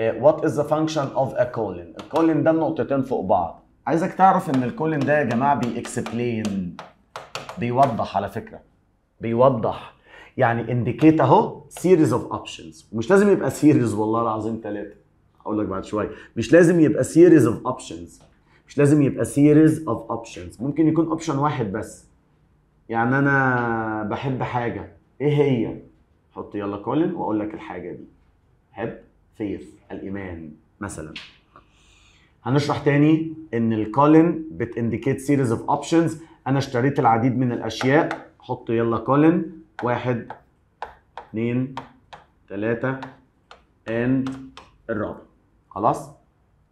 وات از ذا فانكشن اوف ا كولن الكولن ده النقطتين فوق بعض عايزك تعرف ان الكولن ده يا جماعه بيكسبلين بيوضح على فكره بيوضح يعني انديكيت اهو سيريز اوف اوبشنز ومش لازم يبقى سيريز والله العظيم ثلاثه هقول لك بعد شويه مش لازم يبقى سيريز اوف اوبشنز مش لازم يبقى سيريز اوف اوبشنز ممكن يكون اوبشن واحد بس يعني انا بحب حاجه ايه هي حط يلا كولن واقول لك الحاجه دي حب فيث الايمان مثلا هنشرح تاني ان الكولن بتindicate سيريز اوف اوبشنز انا اشتريت العديد من الاشياء حط يلا كولن واحد اتنين تلاتة and الرابع خلاص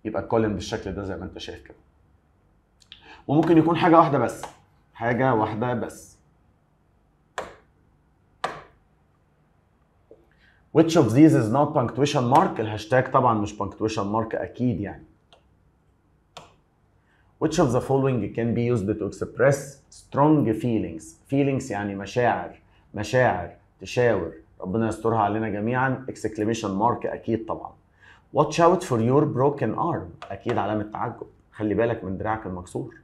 يبقى الكولم بالشكل ده زي ما انت شايف كده وممكن يكون حاجة واحدة بس حاجة واحدة بس which of these is not punctuation mark الهاشتاج طبعا مش punctuation mark اكيد يعني which of the following can be used to express strong feelings feelings يعني مشاعر مشاعر تشاور ربنا يسترها علينا جميعا اكسكليميشن مارك اكيد طبعا واتش اوت فور يور بروكن ارم اكيد علامه تعجب خلي بالك من دراعك المكسور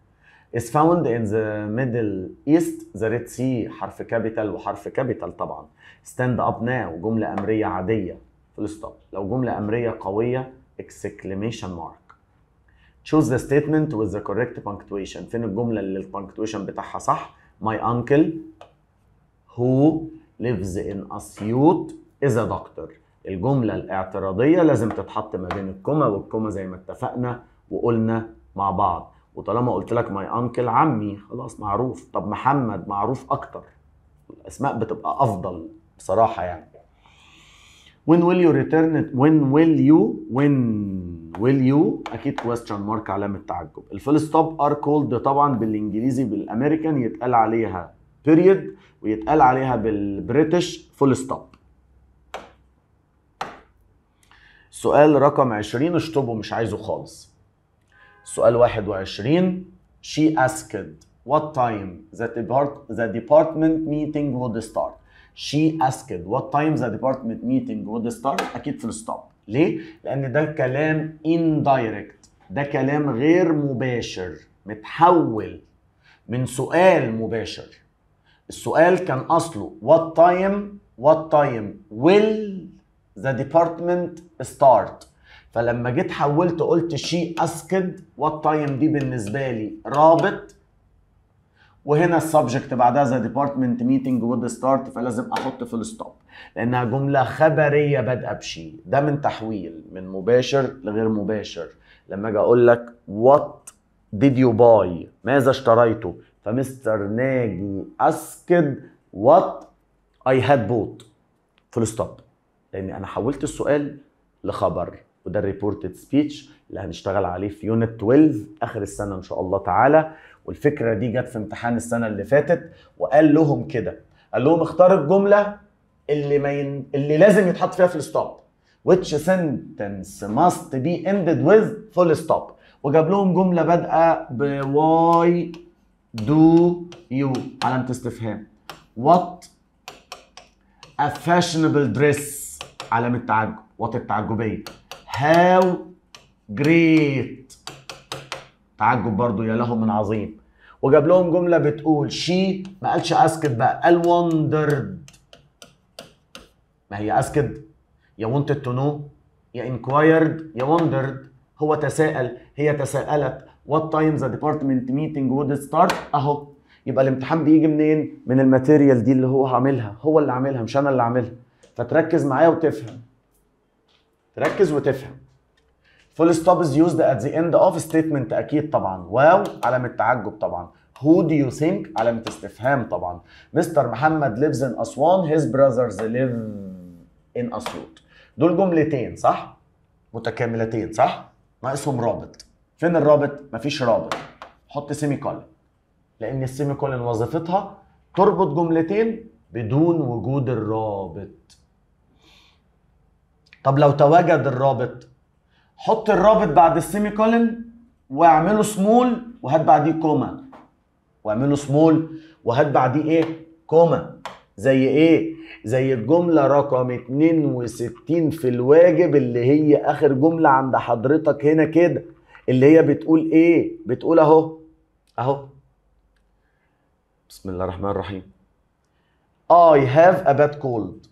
is found in the middle east the red sea حرف كابيتال وحرف كابيتال طبعا stand up now جملة أمرية عادية فول ستوب لو جملة أمرية قوية exclamation mark choose the statement with the correct punctuation فين الجملة اللي البنكتويشن بتاعها صح my uncle هو lives in أسيوط is a doctor الجملة الاعتراضية لازم تتحط ما بين الكوما والكوما زي ما اتفقنا وقلنا مع بعض وطالما قلت لك ماي انكل عمي خلاص معروف طب محمد معروف اكتر الاسماء بتبقى افضل بصراحة يعني when will you return when will you when will you اكيد question mark علامة تعجب الفول ستوب ار كولد طبعا بالانجليزي بالامريكان يتقال عليها بيريد ويتقال عليها بالبريتش فول ستوب سؤال رقم 20 اشطبه مش عايزه خالص سؤال 21 she asked what time the, department meeting would start she asked what time the department meeting would start اكيد فول ستوب ليه لان ده كلام indirect ده كلام غير مباشر متحول من سؤال مباشر السؤال كان اصله what time what time will the department start فلما جيت حولت قلت شي اسكد وات تايم دي بالنسبه لي رابط وهنا السبجكت بعدها ذا ديبارتمنت ميتنج وود ستارت فلازم احط فول ستوب لانها جمله خبريه بادئه بشي ده من تحويل من مباشر لغير مباشر لما اجي اقول لك وات ديد يو باي ماذا اشتريته فمستر ناجي اسكد وات اي هاد بوت فول ستوب لان انا حولت السؤال لخبر وده الريبورتد سبيتش اللي هنشتغل عليه في يونت 12 اخر السنه ان شاء الله تعالى والفكره دي جت في امتحان السنه اللي فاتت وقال لهم كده قال لهم اختار الجمله اللي ما ين... اللي لازم يتحط فيها فول ستوب which sentence must be ended with full stop وجاب لهم جمله بادئه بواي do you علامة استفهام what a fashionable dress علامة تعجب what التعجبية how great تعجب برضو يا له من عظيم وجاب لهم جملة بتقول she ما قالش asked بقى قال wondered ما هي asked يا wanted to know يا inquired يا wondered هو تساءل هي تساءلت وات تايم ذا ديبارتمنت ميتنج وود ستارت اهو يبقى الامتحان بيجي منين؟ من الماتيريال دي اللي هو عاملها هو اللي عاملها مش انا اللي عاملها فتركز معايا وتفهم تركز وتفهم فول ستوب از يوزد ات ذا اند اوف ستيتمنت اكيد طبعا واو علامه تعجب طبعا هو دو يو ثينك علامه استفهام طبعا مستر محمد ليفز ان اسوان هيز براذرز ليف ان اسيوط دول جملتين صح متكاملتين صح ناقصهم رابط فين الرابط؟ مفيش رابط حط سيمي كولن لان السيمي كولن وظيفتها تربط جملتين بدون وجود الرابط طب لو تواجد الرابط حط الرابط بعد السيمي كولن واعمله سمول وهات بعديه كوما واعمله سمول وهات بعديه ايه كوما زي ايه زي الجملة رقم 62 في الواجب اللي هي اخر جملة عند حضرتك هنا كده اللي هي بتقول ايه بتقول اهو اهو بسم الله الرحمن الرحيم I have a bad cold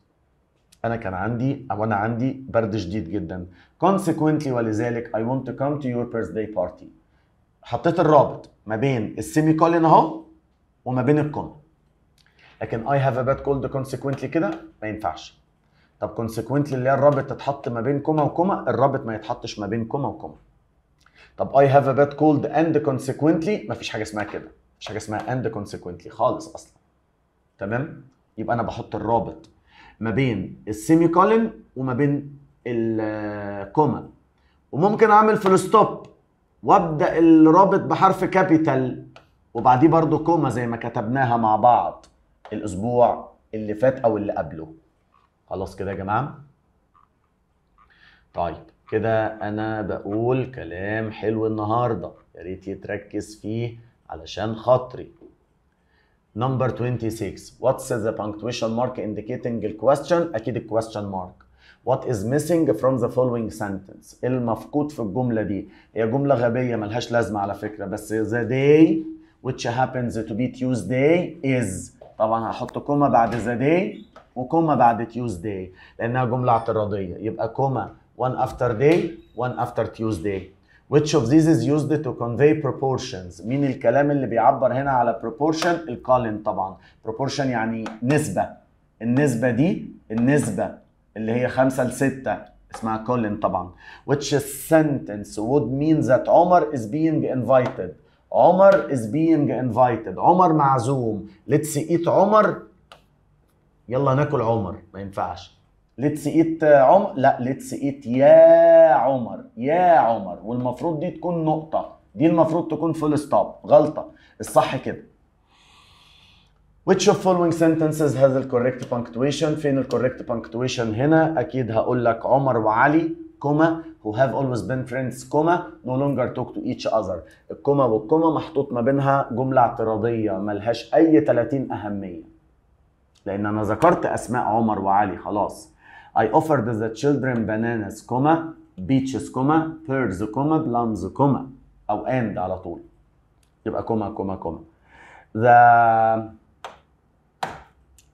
انا كان عندي او انا عندي برد شديد جدا consequently ولذلك I want to come to your birthday party حطيت الرابط ما بين السيمي كولن اهو وما بين الكوم لكن I have a bad cold consequently كده ما ينفعش طب consequently اللي هي الرابط تتحط ما بين كوما وكوما الرابط ما يتحطش ما بين كوما وكوما طب اي هاف ا باد كولد اند كونسيكوينتلي مفيش حاجه اسمها كده مفيش حاجه اسمها اند كونسيكوينتلي خالص اصلا تمام يبقى انا بحط الرابط ما بين السيمي كولن وما بين الكوما وممكن اعمل فول ستوب وابدا الرابط بحرف كابيتال وبعديه برضو كوما زي ما كتبناها مع بعض الاسبوع اللي فات او اللي قبله خلاص كده يا جماعه طيب كده انا بقول كلام حلو النهارده يا ريت يتركز فيه علشان خاطري Number 26 What's the punctuation mark indicating the question اكيد question مارك What is missing from the following sentence المفقود في الجملة دي هي جملة غبية ملهاش لازمة على فكرة بس the day which happens to be Tuesday is طبعا هحط كومه بعد the day وكومه بعد Tuesday لأنها جملة اعتراضية يبقى كومه one after day one after Tuesday which of these is used to convey proportions مين الكلام اللي بيعبر هنا على proportion القالن طبعا proportion يعني نسبة النسبة دي النسبة اللي هي خمسة لستة اسمها كولن طبعا which sentence would mean that عمر is being invited عمر is being invited عمر معزوم let's eat عمر يلا ناكل عمر ما ينفعش ليتس ايت عمر لا ليتس ايت يا عمر يا عمر والمفروض دي تكون نقطه دي المفروض تكون فول ستوب غلطه الصح كده Which of following sentences has the correct punctuation؟ فين الكوركت punctuation هنا؟ أكيد هقول لك عمر وعلي كوما who have always been friends كوما no longer talk to each other الكوما والكوما محطوط ما بينها جملة اعتراضية ملهاش أي 30 أهمية لأن أنا ذكرت أسماء عمر وعلي خلاص I offered the children bananas, comma, beaches, comma, pears, comma, plums, comma أو and على طول يبقى كوما كوما كوما the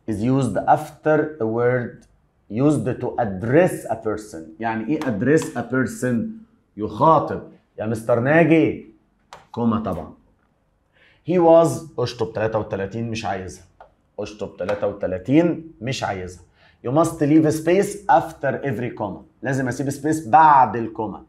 is used after a word used to address a person يعني ايه address a person يخاطب يا مستر ناجي كوما طبعا he was اشطب 33 مش عايزها اشطب 33 مش عايزها يو ماست ليف سبيس افتر افري كوما لازم اسيب سبيس بعد الكوما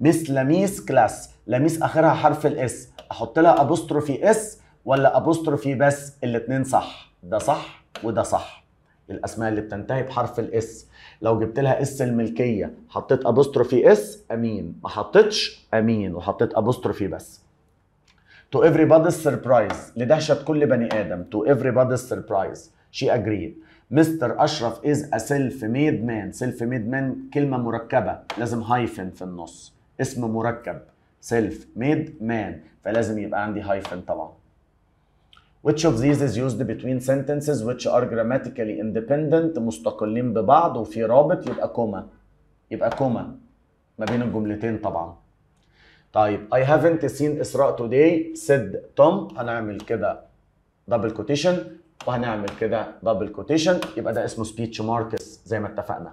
مس لميس كلاس لميس اخرها حرف الاس احط لها ابوستروفي اس ولا ابوستروفي بس الاثنين صح ده صح وده صح الاسماء اللي بتنتهي بحرف الاس لو جبت لها اس الملكيه حطيت ابوستروفي اس امين ما حطيتش امين وحطيت ابوستروفي بس to everybody's surprise لدهشه كل بني ادم to everybody's surprise شي اجريد مستر اشرف از ا سيلف ميد مان سيلف ميد مان كلمه مركبه لازم هايفن في النص اسم مركب سيلف ميد مان فلازم يبقى عندي هايفن طبعا Which of these is used between sentences which are grammatically independent مستقلين ببعض وفي رابط يبقى كوما يبقى كوما ما بين الجملتين طبعا طيب I haven't seen إسراء today said Tom هنعمل كده double quotation وهنعمل كده دبل كوتيشن يبقى ده اسمه سبيتش ماركس زي ما اتفقنا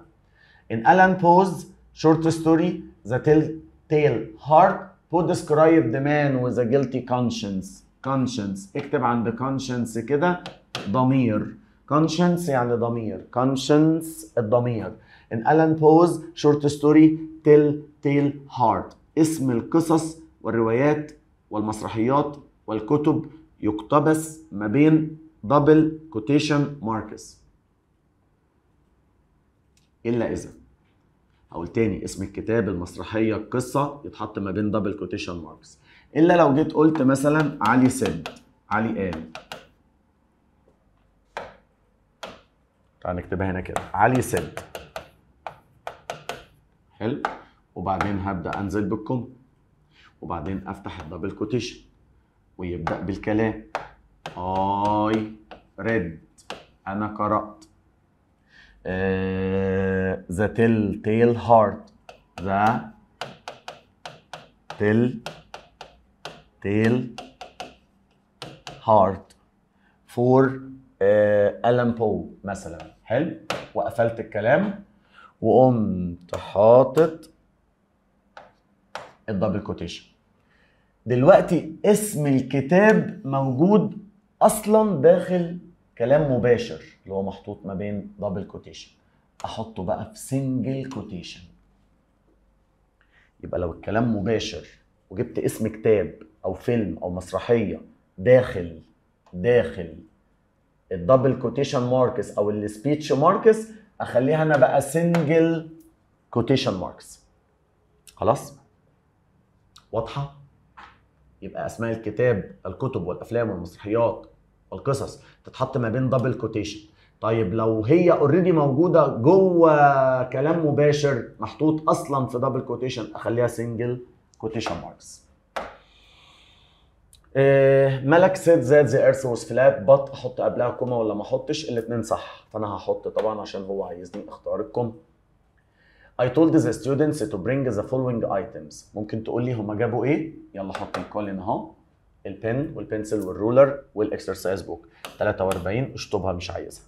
In Alan Poe's short story The Telltale Heart Poe described the man with a guilty conscience conscience اكتب عند conscience كده ضمير conscience يعني ضمير conscience الضمير In Alan Poe's short story Telltale Heart اسم القصص والروايات والمسرحيات والكتب يقتبس ما بين دبل كوتيشن ماركس الا اذا هقول تاني اسم الكتاب المسرحيه القصه يتحط ما بين دبل كوتيشن ماركس الا لو جيت قلت مثلا علي سد علي قال تعال نكتبها هنا كده علي سد حلو وبعدين هبدا انزل بالكم وبعدين افتح الدبل كوتيشن ويبدا بالكلام I read أنا قرأت uh, The Telltale Heart The Telltale Heart for ألان uh, مثلا حلو وقفلت الكلام وقمت حاطط الدبل كوتيشن دلوقتي اسم الكتاب موجود اصلا داخل كلام مباشر اللي هو محطوط ما بين دبل كوتيشن احطه بقى في سنجل كوتيشن يبقى لو الكلام مباشر وجبت اسم كتاب او فيلم او مسرحيه داخل داخل الدبل كوتيشن ماركس او السبيتش ماركس اخليها انا بقى سنجل كوتيشن ماركس خلاص واضحه يبقى اسماء الكتاب الكتب والافلام والمسرحيات والقصص تتحط ما بين دبل كوتيشن طيب لو هي اوريدي موجوده جوه كلام مباشر محطوط اصلا في دبل كوتيشن اخليها سنجل كوتيشن ماركس ملك سيد زاد زي ايرث واز فلات بط احط قبلها كومه ولا ما احطش الاثنين صح فانا هحط طبعا عشان هو عايزني اختار الكومه I told the students to bring the following items ممكن تقول لي هما جابوا ايه يلا حط الكولن اهو البن والبنسل والرولر والاكسرسايز بوك 43 اشطبها مش عايزها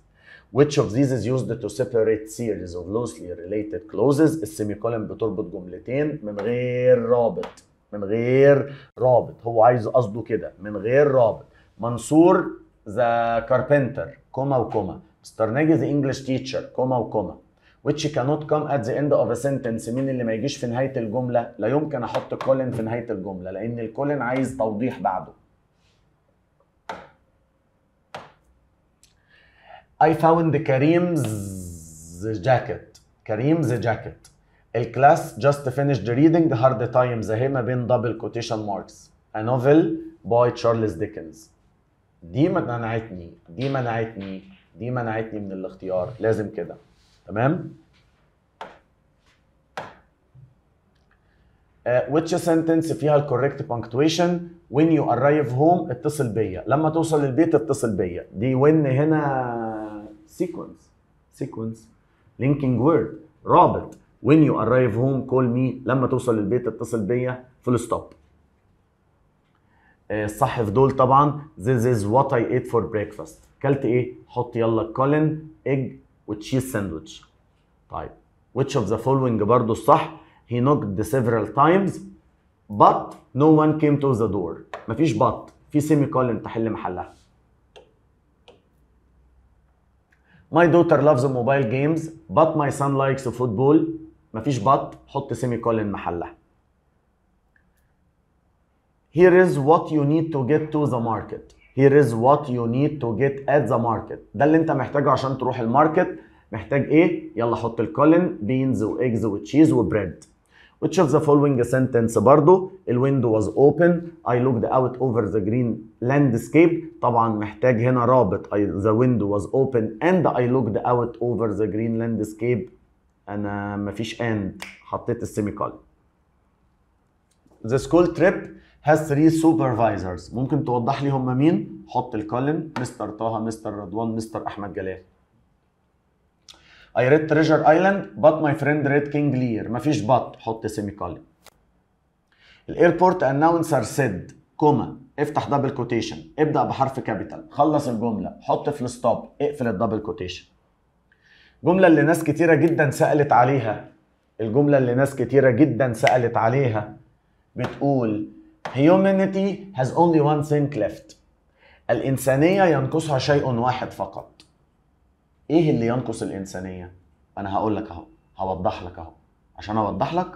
Which of these is used to separate series of loosely related clauses السيمي كولين بتربط جملتين من غير رابط من غير رابط هو عايز قصده كده من غير رابط منصور ذا كاربنتر كوما وكوما مستر ناجي ذا انجلش تيتشر كوما وكوما which cannot come at the end of a sentence مين اللي ما يجيش في نهايه الجمله لا يمكن احط colon في نهايه الجمله لان الكولن عايز توضيح بعده I found Kareem's jacket. Kareem's jacket. الكلاس just finished reading hard times اهي ما بين double quotation marks. A novel by Charles Dickens. دي منعتني دي منعتني دي منعتني من الاختيار لازم كده. تمام which sentence فيها الكوريكت punctuation when you arrive home اتصل بيا لما توصل البيت اتصل بيا دي when هنا sequence sequence linking word رابط when you arrive home call me لما توصل البيت اتصل بيا full stop الصح في دول طبعا this is what I ate for breakfast كلت ايه حط يلا كولن ايج وتشيز ساندويتش طيب which of the following برضه الصح he knocked several times but no one came to the door مفيش but في سيمي كولن تحل محلها My daughter loves mobile games but my son likes football مفيش but حط سيمي كولن محلها Here is what you need to get to the market here is what you need to get at the market ده اللي انت محتاجه عشان تروح الماركت محتاج ايه يلا حط الكولن بينز وايجز وتشيز وبريد which of the following sentence برضو the window was open I looked out over the green landscape طبعا محتاج هنا رابط I, the window was open and I looked out over the green landscape انا مفيش and حطيت السيمي كولن the school trip has three supervisors ممكن توضح لي هم مين؟ حط الكولن مستر طه مستر رضوان مستر احمد جلال I read Treasure Island but my friend read King Lear مفيش but حط سيمي كولن الايربورت اناونسر سيد كوما افتح دبل كوتيشن ابدا بحرف كابيتال خلص الجمله حط في الستوب اقفل الدبل كوتيشن جمله اللي ناس كتيره جدا سالت عليها الجمله اللي ناس كتيره جدا سالت عليها بتقول Humanity has only one thing left. الإنسانية ينقصها شيء واحد فقط. إيه اللي ينقص الإنسانية؟ أنا هقول لك أهو، هوضح لك أهو. عشان أوضح لك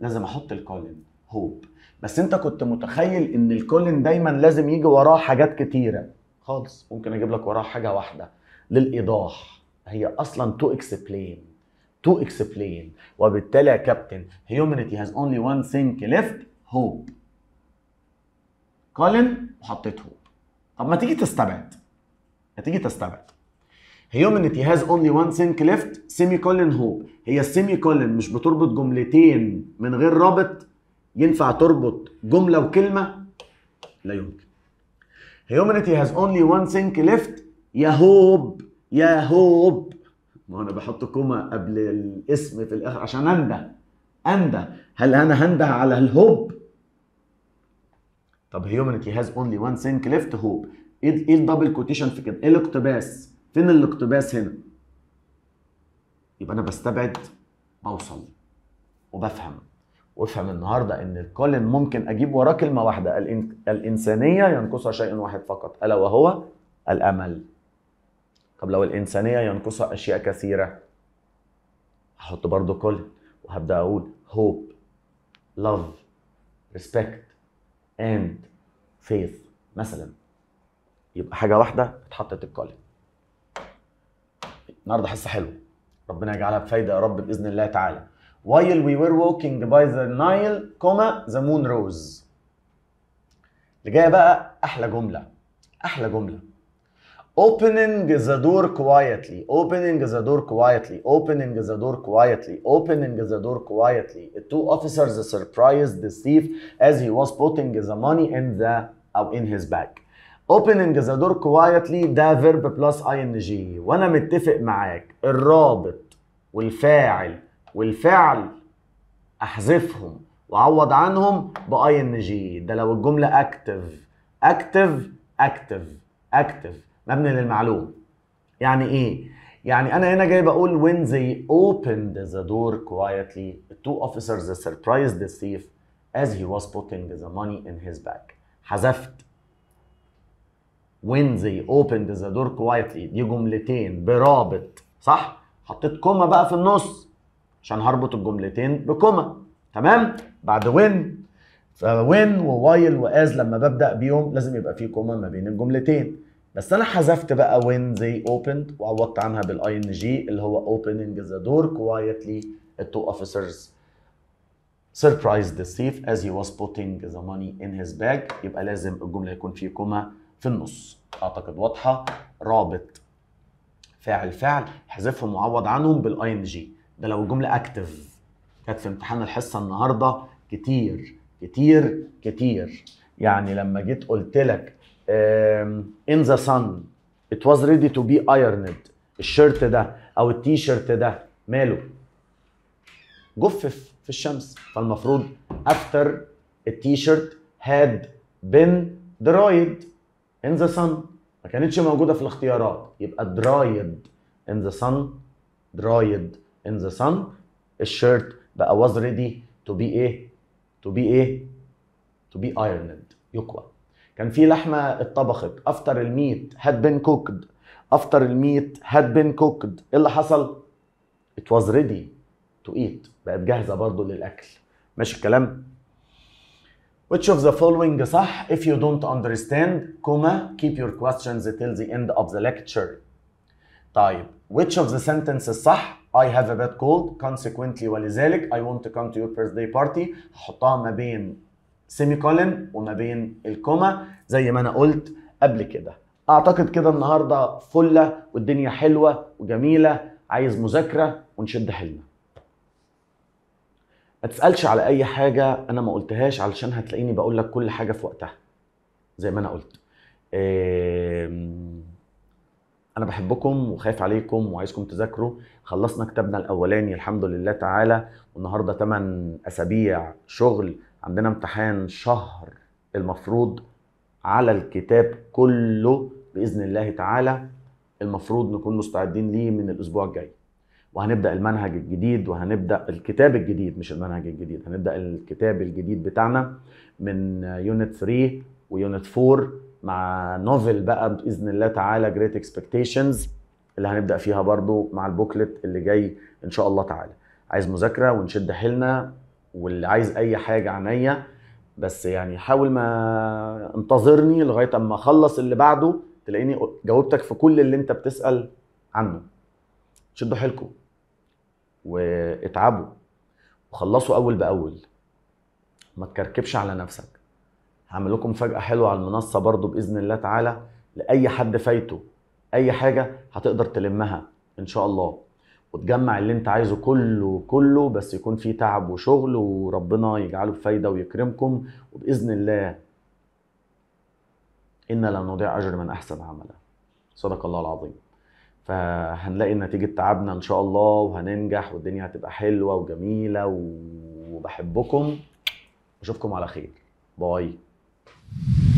لازم أحط الكولن هوب. بس أنت كنت متخيل إن الكولن دايما لازم يجي وراه حاجات كتيرة. خالص، ممكن أجيب لك وراه حاجة واحدة للإيضاح. هي أصلا تو إكسبلين. تو إكسبلين وبالتالي يا كابتن humanity has only one thing left hope كولن وحطيت هوب طب ما تيجي تستبعد ما تيجي تستبعد هيومنتي هاز اونلي وان سينك ليفت سيمي كولن هوب هي السيمي كولن مش بتربط جملتين من غير رابط ينفع تربط جمله وكلمه لا يمكن هيومنتي هاز اونلي وان سينك ليفت يا هوب يا هوب ما انا بحط كوما قبل الاسم في الاخر عشان انده انده هل انا هنده على الهوب طب هيومانيتي هاز اونلي وان سينك ليفت هوب ايه الدبل ايه كوتيشن في كده؟ ايه الاقتباس؟ فين الاقتباس هنا؟ يبقى انا بستبعد بوصل وبفهم وافهم النهارده ان الكولن ممكن اجيب وراه كلمه واحده الإن... الانسانيه ينقصها شيء واحد فقط الا وهو الامل. طب لو الانسانيه ينقصها اشياء كثيره هحط برضو كولن وهبدا اقول هوب لاف ريسبكت and faith مثلا يبقى حاجه واحده اتحطت القالب النهارده حصه حلوه ربنا يجعلها بفايده يا رب باذن الله تعالى while we were walking by the Nile, comma, the moon rose. اللي جايه بقى احلى جمله احلى جمله opening the door quietly opening the door quietly opening the door quietly opening the door quietly the two officers surprised the thief as he was putting the money in the او in his bag opening the door quietly ده verb plus ing وانا متفق معاك الرابط والفاعل والفعل احذفهم وعوض عنهم ب ing ده لو الجمله active active active active مبني للمعلوم يعني ايه يعني انا هنا جاي بقول when they opened the door quietly the two officers surprised the thief as he was putting the money in his bag حذفت when they opened the door quietly دي جملتين برابط صح حطيت كوما بقى في النص عشان هربط الجملتين بكوما تمام بعد when فوين ووايل واز لما ببدا بيهم لازم يبقى في كوما ما بين الجملتين بس انا حذفت بقى when they opened وعوضت عنها بالاي ان جي اللي هو opening the door quietly التو اوفيسرز officers surprised the thief as he was putting the money in his bag يبقى لازم الجمله يكون في كوما في النص اعتقد واضحه رابط فاعل فعل حذفهم وعوض عنهم بالاي ان جي ده لو الجمله اكتف كانت في امتحان الحصه النهارده كتير كتير كتير يعني لما جيت قلت لك ان ذا صن ات واز ريدي تو بي ايرند الشيرت ده او التي شيرت ده ماله جفف في الشمس فالمفروض افتر التي شيرت هاد بين درايد ان ذا صن ما كانتش موجوده في الاختيارات يبقى درايد ان ذا صن درايد ان ذا صن الشيرت بقى was ready to be ايه to be ايه to be ironed يكوى كان في لحمه اتطبخت افتر الميت هاد بين كوكد افتر الميت هاد بين كوكد ايه اللي حصل؟ ات واز ريدي تو ايت بقت جاهزه برضه للاكل ماشي الكلام؟ Which of the following صح if you don't understand, comma, keep your questions till the end of the lecture. طيب, which of the sentences صح? I have a bad cold, consequently ولذلك I want to come to your birthday party. حطها ما بين سيمي كولن وما بين الكوما زي ما انا قلت قبل كده اعتقد كده النهارده فله والدنيا حلوه وجميله عايز مذاكره ونشد حيلنا ما تسالش على اي حاجه انا ما قلتهاش علشان هتلاقيني بقول لك كل حاجه في وقتها زي ما انا قلت انا بحبكم وخايف عليكم وعايزكم تذاكروا خلصنا كتابنا الاولاني الحمد لله تعالى والنهارده 8 اسابيع شغل عندنا امتحان شهر المفروض على الكتاب كله باذن الله تعالى المفروض نكون مستعدين ليه من الاسبوع الجاي وهنبدا المنهج الجديد وهنبدا الكتاب الجديد مش المنهج الجديد هنبدا الكتاب الجديد بتاعنا من يونت 3 ويونت 4 مع نوفل بقى باذن الله تعالى جريت اكسبكتيشنز اللي هنبدا فيها برضو مع البوكلت اللي جاي ان شاء الله تعالى عايز مذاكره ونشد حيلنا واللي عايز اي حاجه عنيا بس يعني حاول ما انتظرني لغايه اما اخلص اللي بعده تلاقيني جاوبتك في كل اللي انت بتسال عنه شدوا حيلكم واتعبوا وخلصوا اول باول ما تكركبش على نفسك هعمل لكم مفاجاه حلوه على المنصه برضو باذن الله تعالى لاي حد فايته اي حاجه هتقدر تلمها ان شاء الله وتجمع اللي انت عايزه كله كله بس يكون فيه تعب وشغل وربنا يجعله بفايده ويكرمكم وباذن الله إنا لن نضيع أجر من أحسن عملا صدق الله العظيم فهنلاقي نتيجة تعبنا إن شاء الله وهننجح والدنيا هتبقى حلوة وجميلة وبحبكم أشوفكم على خير باي